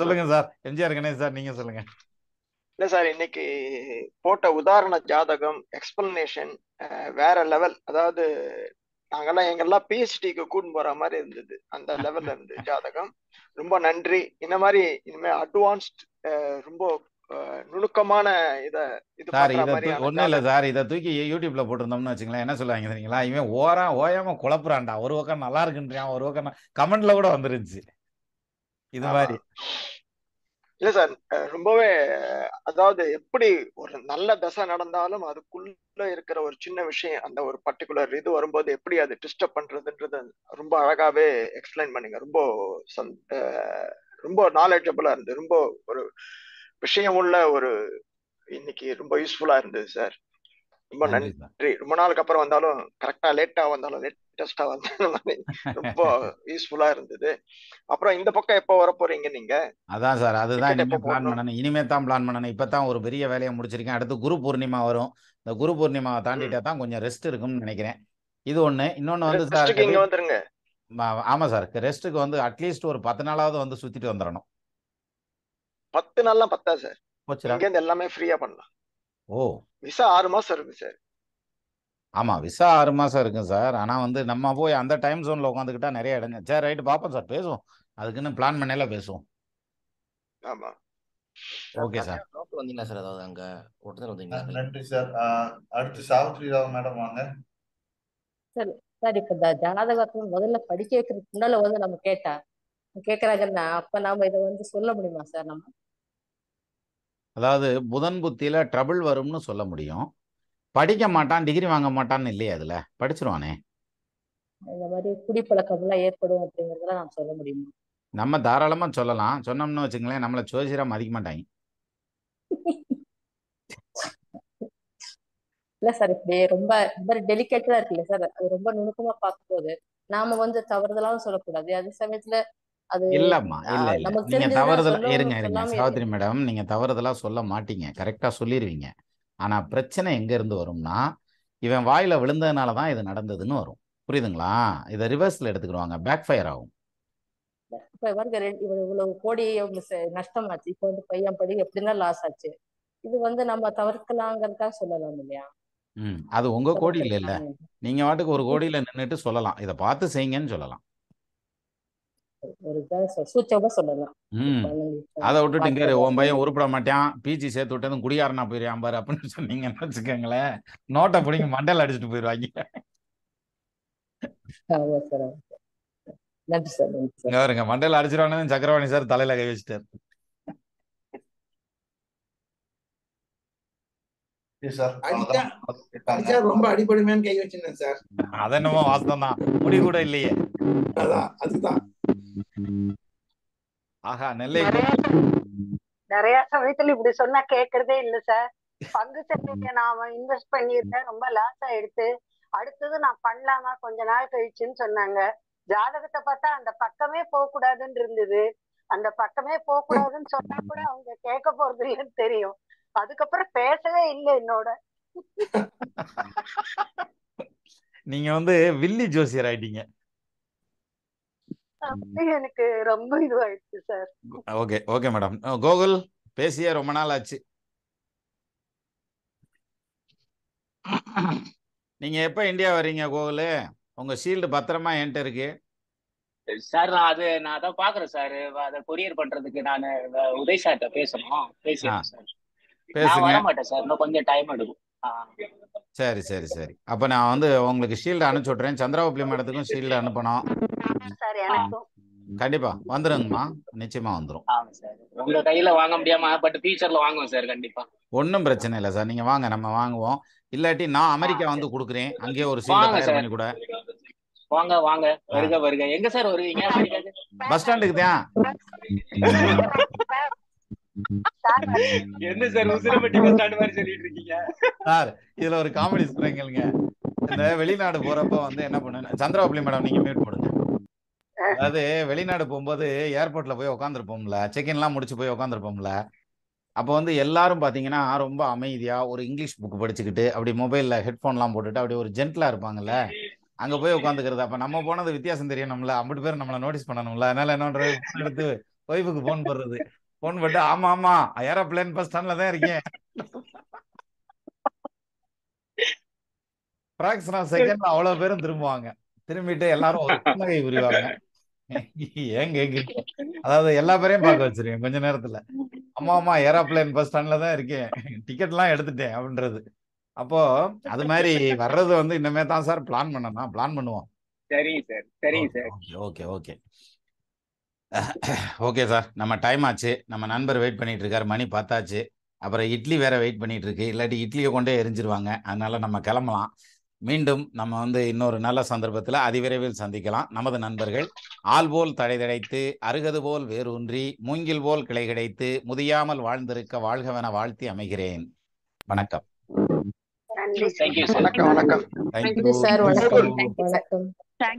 சொல்லுங்க சார் எம்ஜிஆர் கணேஷ் சார் நீங்க சொல்லுங்க இல்ல சார் இன்னைக்கு போட்ட உதாரண ஜாதகம் எக்ஸ்பிளனேஷன் வேற லெவல் அதாவது நாங்கெல்லாம் எங்கெல்லாம் பிஹெச்டிக்கு கூட்டு போற மாதிரி இருந்தது அந்த லெவல்ல இருந்து ஜாதகம் ரொம்ப நன்றி இந்த மாதிரி இனிமே அட்வான்ஸ்ட் ரொம்ப நுணுக்கமான இத இது ஒண்ணும் இல்ல சார் இதை தூக்கி யூடியூப்ல போட்டிருந்தோம்னு வச்சுங்களேன் என்ன சொல்லுவாங்க தெரியுங்களா இவன் ஓரா ஓயாம குழப்புறான்டா ஒரு பக்கம் நல்லா இருக்குன்றான் ஒரு பக்கம் கமெண்ட்ல கூட வந்துருந்துச்சு இது மாதிரி இல்ல சார் ரொம்பவே அதாவது எப்படி ஒரு நல்ல தசை நடந்தாலும் அதுக்குள்ள இருக்கிற ஒரு சின்ன விஷயம் அந்த ஒரு பர்டிகுலர் இது வரும்போது எப்படி அது டிஸ்டர்ப் பண்றதுன்றது ரொம்ப அழகாவே எக்ஸ்பிளைன் பண்ணீங்க ரொம்ப ரொம்ப நாலேஜபிளா இருந்து ரொம்ப ஒரு விஷயம் உள்ள ஒரு இன்னைக்கு ரொம்ப யூஸ்ஃபுல்லா இருந்தது சார் ரொம்ப நன்றி ரொம்ப நாளுக்கு அப்புறம் வந்தாலும் கரெக்டா லேட்டா வந்தாலும் லேட் டெஸ்டா வந்து ரொம்ப யூஸ்ஃபுல்லா இருந்தது அப்புறம் இந்த பக்கம் எப்போ வர போறீங்க நீங்க அதான் சார் அதுதான் இனிமே பிளான் பண்ணணும் இனிமே தான் பிளான் பண்ணணும் இப்பதான் ஒரு பெரிய வேலையை முடிச்சிருக்கேன் அடுத்து குரு பூர்ணிமா வரும் இந்த குரு பூர்ணிமாவை தாண்டிட்டா தான் கொஞ்சம் ரெஸ்ட் இருக்கும்னு நினைக்கிறேன் இது ஒண்ணு இன்னொன்னு வந்து சார் வந்துருங்க ஆமா சார் ரெஸ்ட்டுக்கு வந்து அட்லீஸ்ட் ஒரு பத்து நாளாவது வந்து சுத்திட்டு வந்துடணும் பத்து நாள்லாம் பத்தா சார் எல்லாமே ஃப்ரீயா பண்ணலாம் ஓ விசா ஆறு மாசம் இருக்கு சார் ஆமாம் விசா ஆறு மாதம் இருக்கும் சார் ஆனால் வந்து நம்ம போய் அந்த டைம் ஜோனில் உட்காந்துக்கிட்டா நிறைய இடங்க சார் ரைட்டு பார்ப்போம் சார் பேசுவோம் அதுக்குன்னு பிளான் பண்ணல பேசுவோம் ஆமாம் ஓகே சார் வந்தீங்களா சார் அதாவது அங்கே உடனே வந்தீங்களா நன்றி சார் அடுத்து சாவித்ரி ராவ் மேடம் வாங்க சார் சார் இப்போ இந்த ஜாதகத்தை முதல்ல படிக்க வைக்கிறதுக்கு முன்னால வந்து நம்ம கேட்டா கேட்குறாங்கன்னா அப்போ நாம இதை வந்து சொல்ல முடியுமா சார் நம்ம அதாவது புதன் புத்தியில் ட்ரபிள் வரும்னு சொல்ல முடியும் படிக்க மாட்டான் டிகிரி வாங்க மாட்டான்னு இல்லையா அதுல படிச்சிருவானே இந்த மாதிரி குடிப்பழக்கம் எல்லாம் ஏற்படும் அப்படிங்கறதெல்லாம் நான் சொல்ல முடியுமா நம்ம தாராளமா சொல்லலாம் சொன்னோம்னு வச்சுங்களேன் நம்மள ஜோசியரா மதிக்க மாட்டாங்க இல்ல சார் இப்படி ரொம்ப ரொம்ப டெலிகேட்டா இருக்குல்ல சார் அது ரொம்ப நுணுக்கமா போது நாம வந்து தவறுதலாம் சொல்லக்கூடாது அதே சமயத்துல அது இல்லம்மா இல்ல இல்ல நீங்க தவறுதலா இருங்க இருங்க சாவித்ரி மேடம் நீங்க தவறுதலா சொல்ல மாட்டீங்க கரெக்டா சொல்லிருவீங்க ஆனால் பிரச்சனை எங்கேருந்து வரும்னா இவன் வாயில் விழுந்ததுனால தான் இது நடந்ததுன்னு வரும் புரியுதுங்களா இதை ரிவர்ஸில் எடுத்துக்கிடுவாங்க பேக் ஃபயர் ஆகும் இவ்வளவு கோடி நஷ்டம் ஆச்சு இப்போ வந்து பையன் படி எப்படின்னா லாஸ் ஆச்சு இது வந்து நம்ம தவிர்க்கலாங்கிறதா சொல்லலாம் இல்லையா ம் அது உங்க கோடி இல்ல இல்ல நீங்க வாட்டுக்கு ஒரு கோடியில நின்னுட்டு சொல்லலாம் இதை பார்த்து செய்யுங்கன்னு சொல்லலாம் ஒரு சூச்சவா சொல்லலாம் அதை விட்டுட்டு இங்க உன் பையன் உருப்பிட மாட்டான் பீச்சி சேர்த்து விட்டதும் குடியாரனா போயிருவான் பாரு அப்படின்னு சொன்னீங்கன்னு வச்சுக்கோங்களேன் நோட்டை பிடிங்க மண்டல் அடிச்சுட்டு போயிருவாங்க வருங்க மண்டல் அடிச்சிருவானு சக்கரவாணி சார் தலையில கை வச்சுட்டாரு ரொம்ப அடிபடுமேன்னு கை வச்சிருந்தேன் சார் அதென்னமோ வாசம் தான் முடி கூட இல்லையே அதான் அதுதான் ஆஹா நெல்லை நிறைய சமயத்துல இப்படி சொன்னா கேக்குறதே இல்ல சார் பங்கு சந்தையில நான் இன்வெஸ்ட் பண்ணிருந்தேன் ரொம்ப லாஸ் ஆயிடுத்து அடுத்தது நான் பண்ணலாமா கொஞ்ச நாள் கழிச்சுன்னு சொன்னாங்க ஜாதகத்தை பார்த்தா அந்த பக்கமே போக கூடாதுன்னு இருந்தது அந்த பக்கமே போக கூடாதுன்னு சொன்னா கூட அவங்க கேட்க போறது இல்லைன்னு தெரியும் அதுக்கப்புறம் பேசவே இல்லை என்னோட நீங்க வந்து வில்லி ஜோசியர் ஆயிட்டீங்க எனக்கு ரொம்ப இதுவாயிடுச்சு sir okay okay madam Gokul பேசிய ரொம்ப நாள் ஆச்சு நீங்க எப்ப இந்தியா வரீங்க கோகுல் உங்க ஷீல்டு பத்திரமா என்கிட்ட இருக்கு சார் நான் அது நான் அதான் பாக்குறேன் சார் அதை கொரியர் பண்றதுக்கு நான் உதய் சார்ட்ட பேசணும் பேசுறேன் சார் பேச வர மாட்டேன் சார் இன்னும் கொஞ்சம் டைம் எடுக்கும் சரி சரி சரி அப்ப நான் வந்து உங்களுக்கு ஷீல்டு அனுப்பிச்சு விட்றேன் சந்திராபுப்ளி மேடத்துக்கும் ஷீல்ட் அனுப்பணும் கண்டிப்பா வந்துருங்கம்மா நிச்சயமா வந்துரும் உங்க கையில வாங்க முடியாம பட் ஃபியூச்சர்ல வாங்குவோம் சார் கண்டிப்பா ஒன்றும் பிரச்சனை இல்லை சார் நீங்க வாங்க நம்ம வாங்குவோம் இல்லாட்டி நான் அமெரிக்கா வந்து கொடுக்குறேன் அங்கேயே ஒரு சீல் பண்ணி கூட வாங்க வாங்க வருக வருக எங்க சார் வருவீங்க பஸ் ஸ்டாண்டுக்கு தான் இதுல ஒரு காமெடி சொல்றீங்க இந்த வெளிநாடு போறப்ப வந்து என்ன பண்ணு சந்திராபுலி மேடம் நீங்க மியூட் போடுங்க அதாவது வெளிநாடு போகும்போது ஏர்போர்ட்ல போய் உட்காந்துருப்போம்ல செக்இன் எல்லாம் முடிச்சு போய் உக்காந்துருப்போம்ல அப்போ வந்து எல்லாரும் பார்த்தீங்கன்னா ரொம்ப அமைதியா ஒரு இங்கிலீஷ் புக் படிச்சுக்கிட்டு அப்படி மொபைல்ல ஹெட்ஃபோன்லாம் போட்டுட்டு அப்படி ஒரு ஜென்ட்லா இருப்பாங்கல்ல அங்க போய் உட்காந்துக்கிறது அப்ப நம்ம போனது வித்தியாசம் தெரியணும்ல அம்பிட்டு பேர் நம்மளை நோட்டீஸ் பண்ணணும்ல அதனால என்ன எடுத்து ஒய்ஃபுக்கு போன் போடுறது போன் போட்டு ஆமா ஆமா ஏரோப்ளேன் பஸ் ஸ்டாண்ட்ல தான் இருக்கேன் பிராக்ஸ்னா செகண்ட் அவ்வளவு பேரும் திரும்புவாங்க திரும்பிட்டு எல்லாரும் புன்னகை புரிவாங்க ஏன் அதாவது எல்லா பேரையும் பார்க்க வச்சிருக்கேன் கொஞ்ச நேரத்துல ஆமா ஆமா ஏரோப்ளேன் பஸ் ஸ்டாண்ட்ல தான் இருக்கேன் டிக்கெட் எல்லாம் எடுத்துட்டேன் அப்படின்றது அப்போ அது மாதிரி வர்றது வந்து இன்னமே தான் சார் பிளான் பண்ணனா பிளான் பண்ணுவோம் சரி சார் சரிங்க sir okay okay okay sir நம்ம டைம் ஆச்சு நம்ம நண்பர் வெயிட் பண்ணிட்டு இருக்காரு மணி பார்த்தாச்சு அப்புறம் இட்லி வேற வெயிட் பண்ணிட்டு இருக்கு இல்லாட்டி இட்லியை கொண்டே எரிஞ்சிருவாங்க அதனால நம்ம கிளம்பலாம் மீண்டும் நம்ம வந்து இன்னொரு நல்ல சந்தர்ப்பத்தில் அதிவிரைவில் சந்திக்கலாம் நமது நண்பர்கள் ஆள் போல் தடை தடைத்து அருகது போல் வேரூன்றி மூங்கில் போல் கிளை கிடைத்து முதியாமல் வாழ்ந்திருக்க வாழ்கவென வாழ்த்தி அமைகிறேன் வணக்கம் வணக்கம் வணக்கம்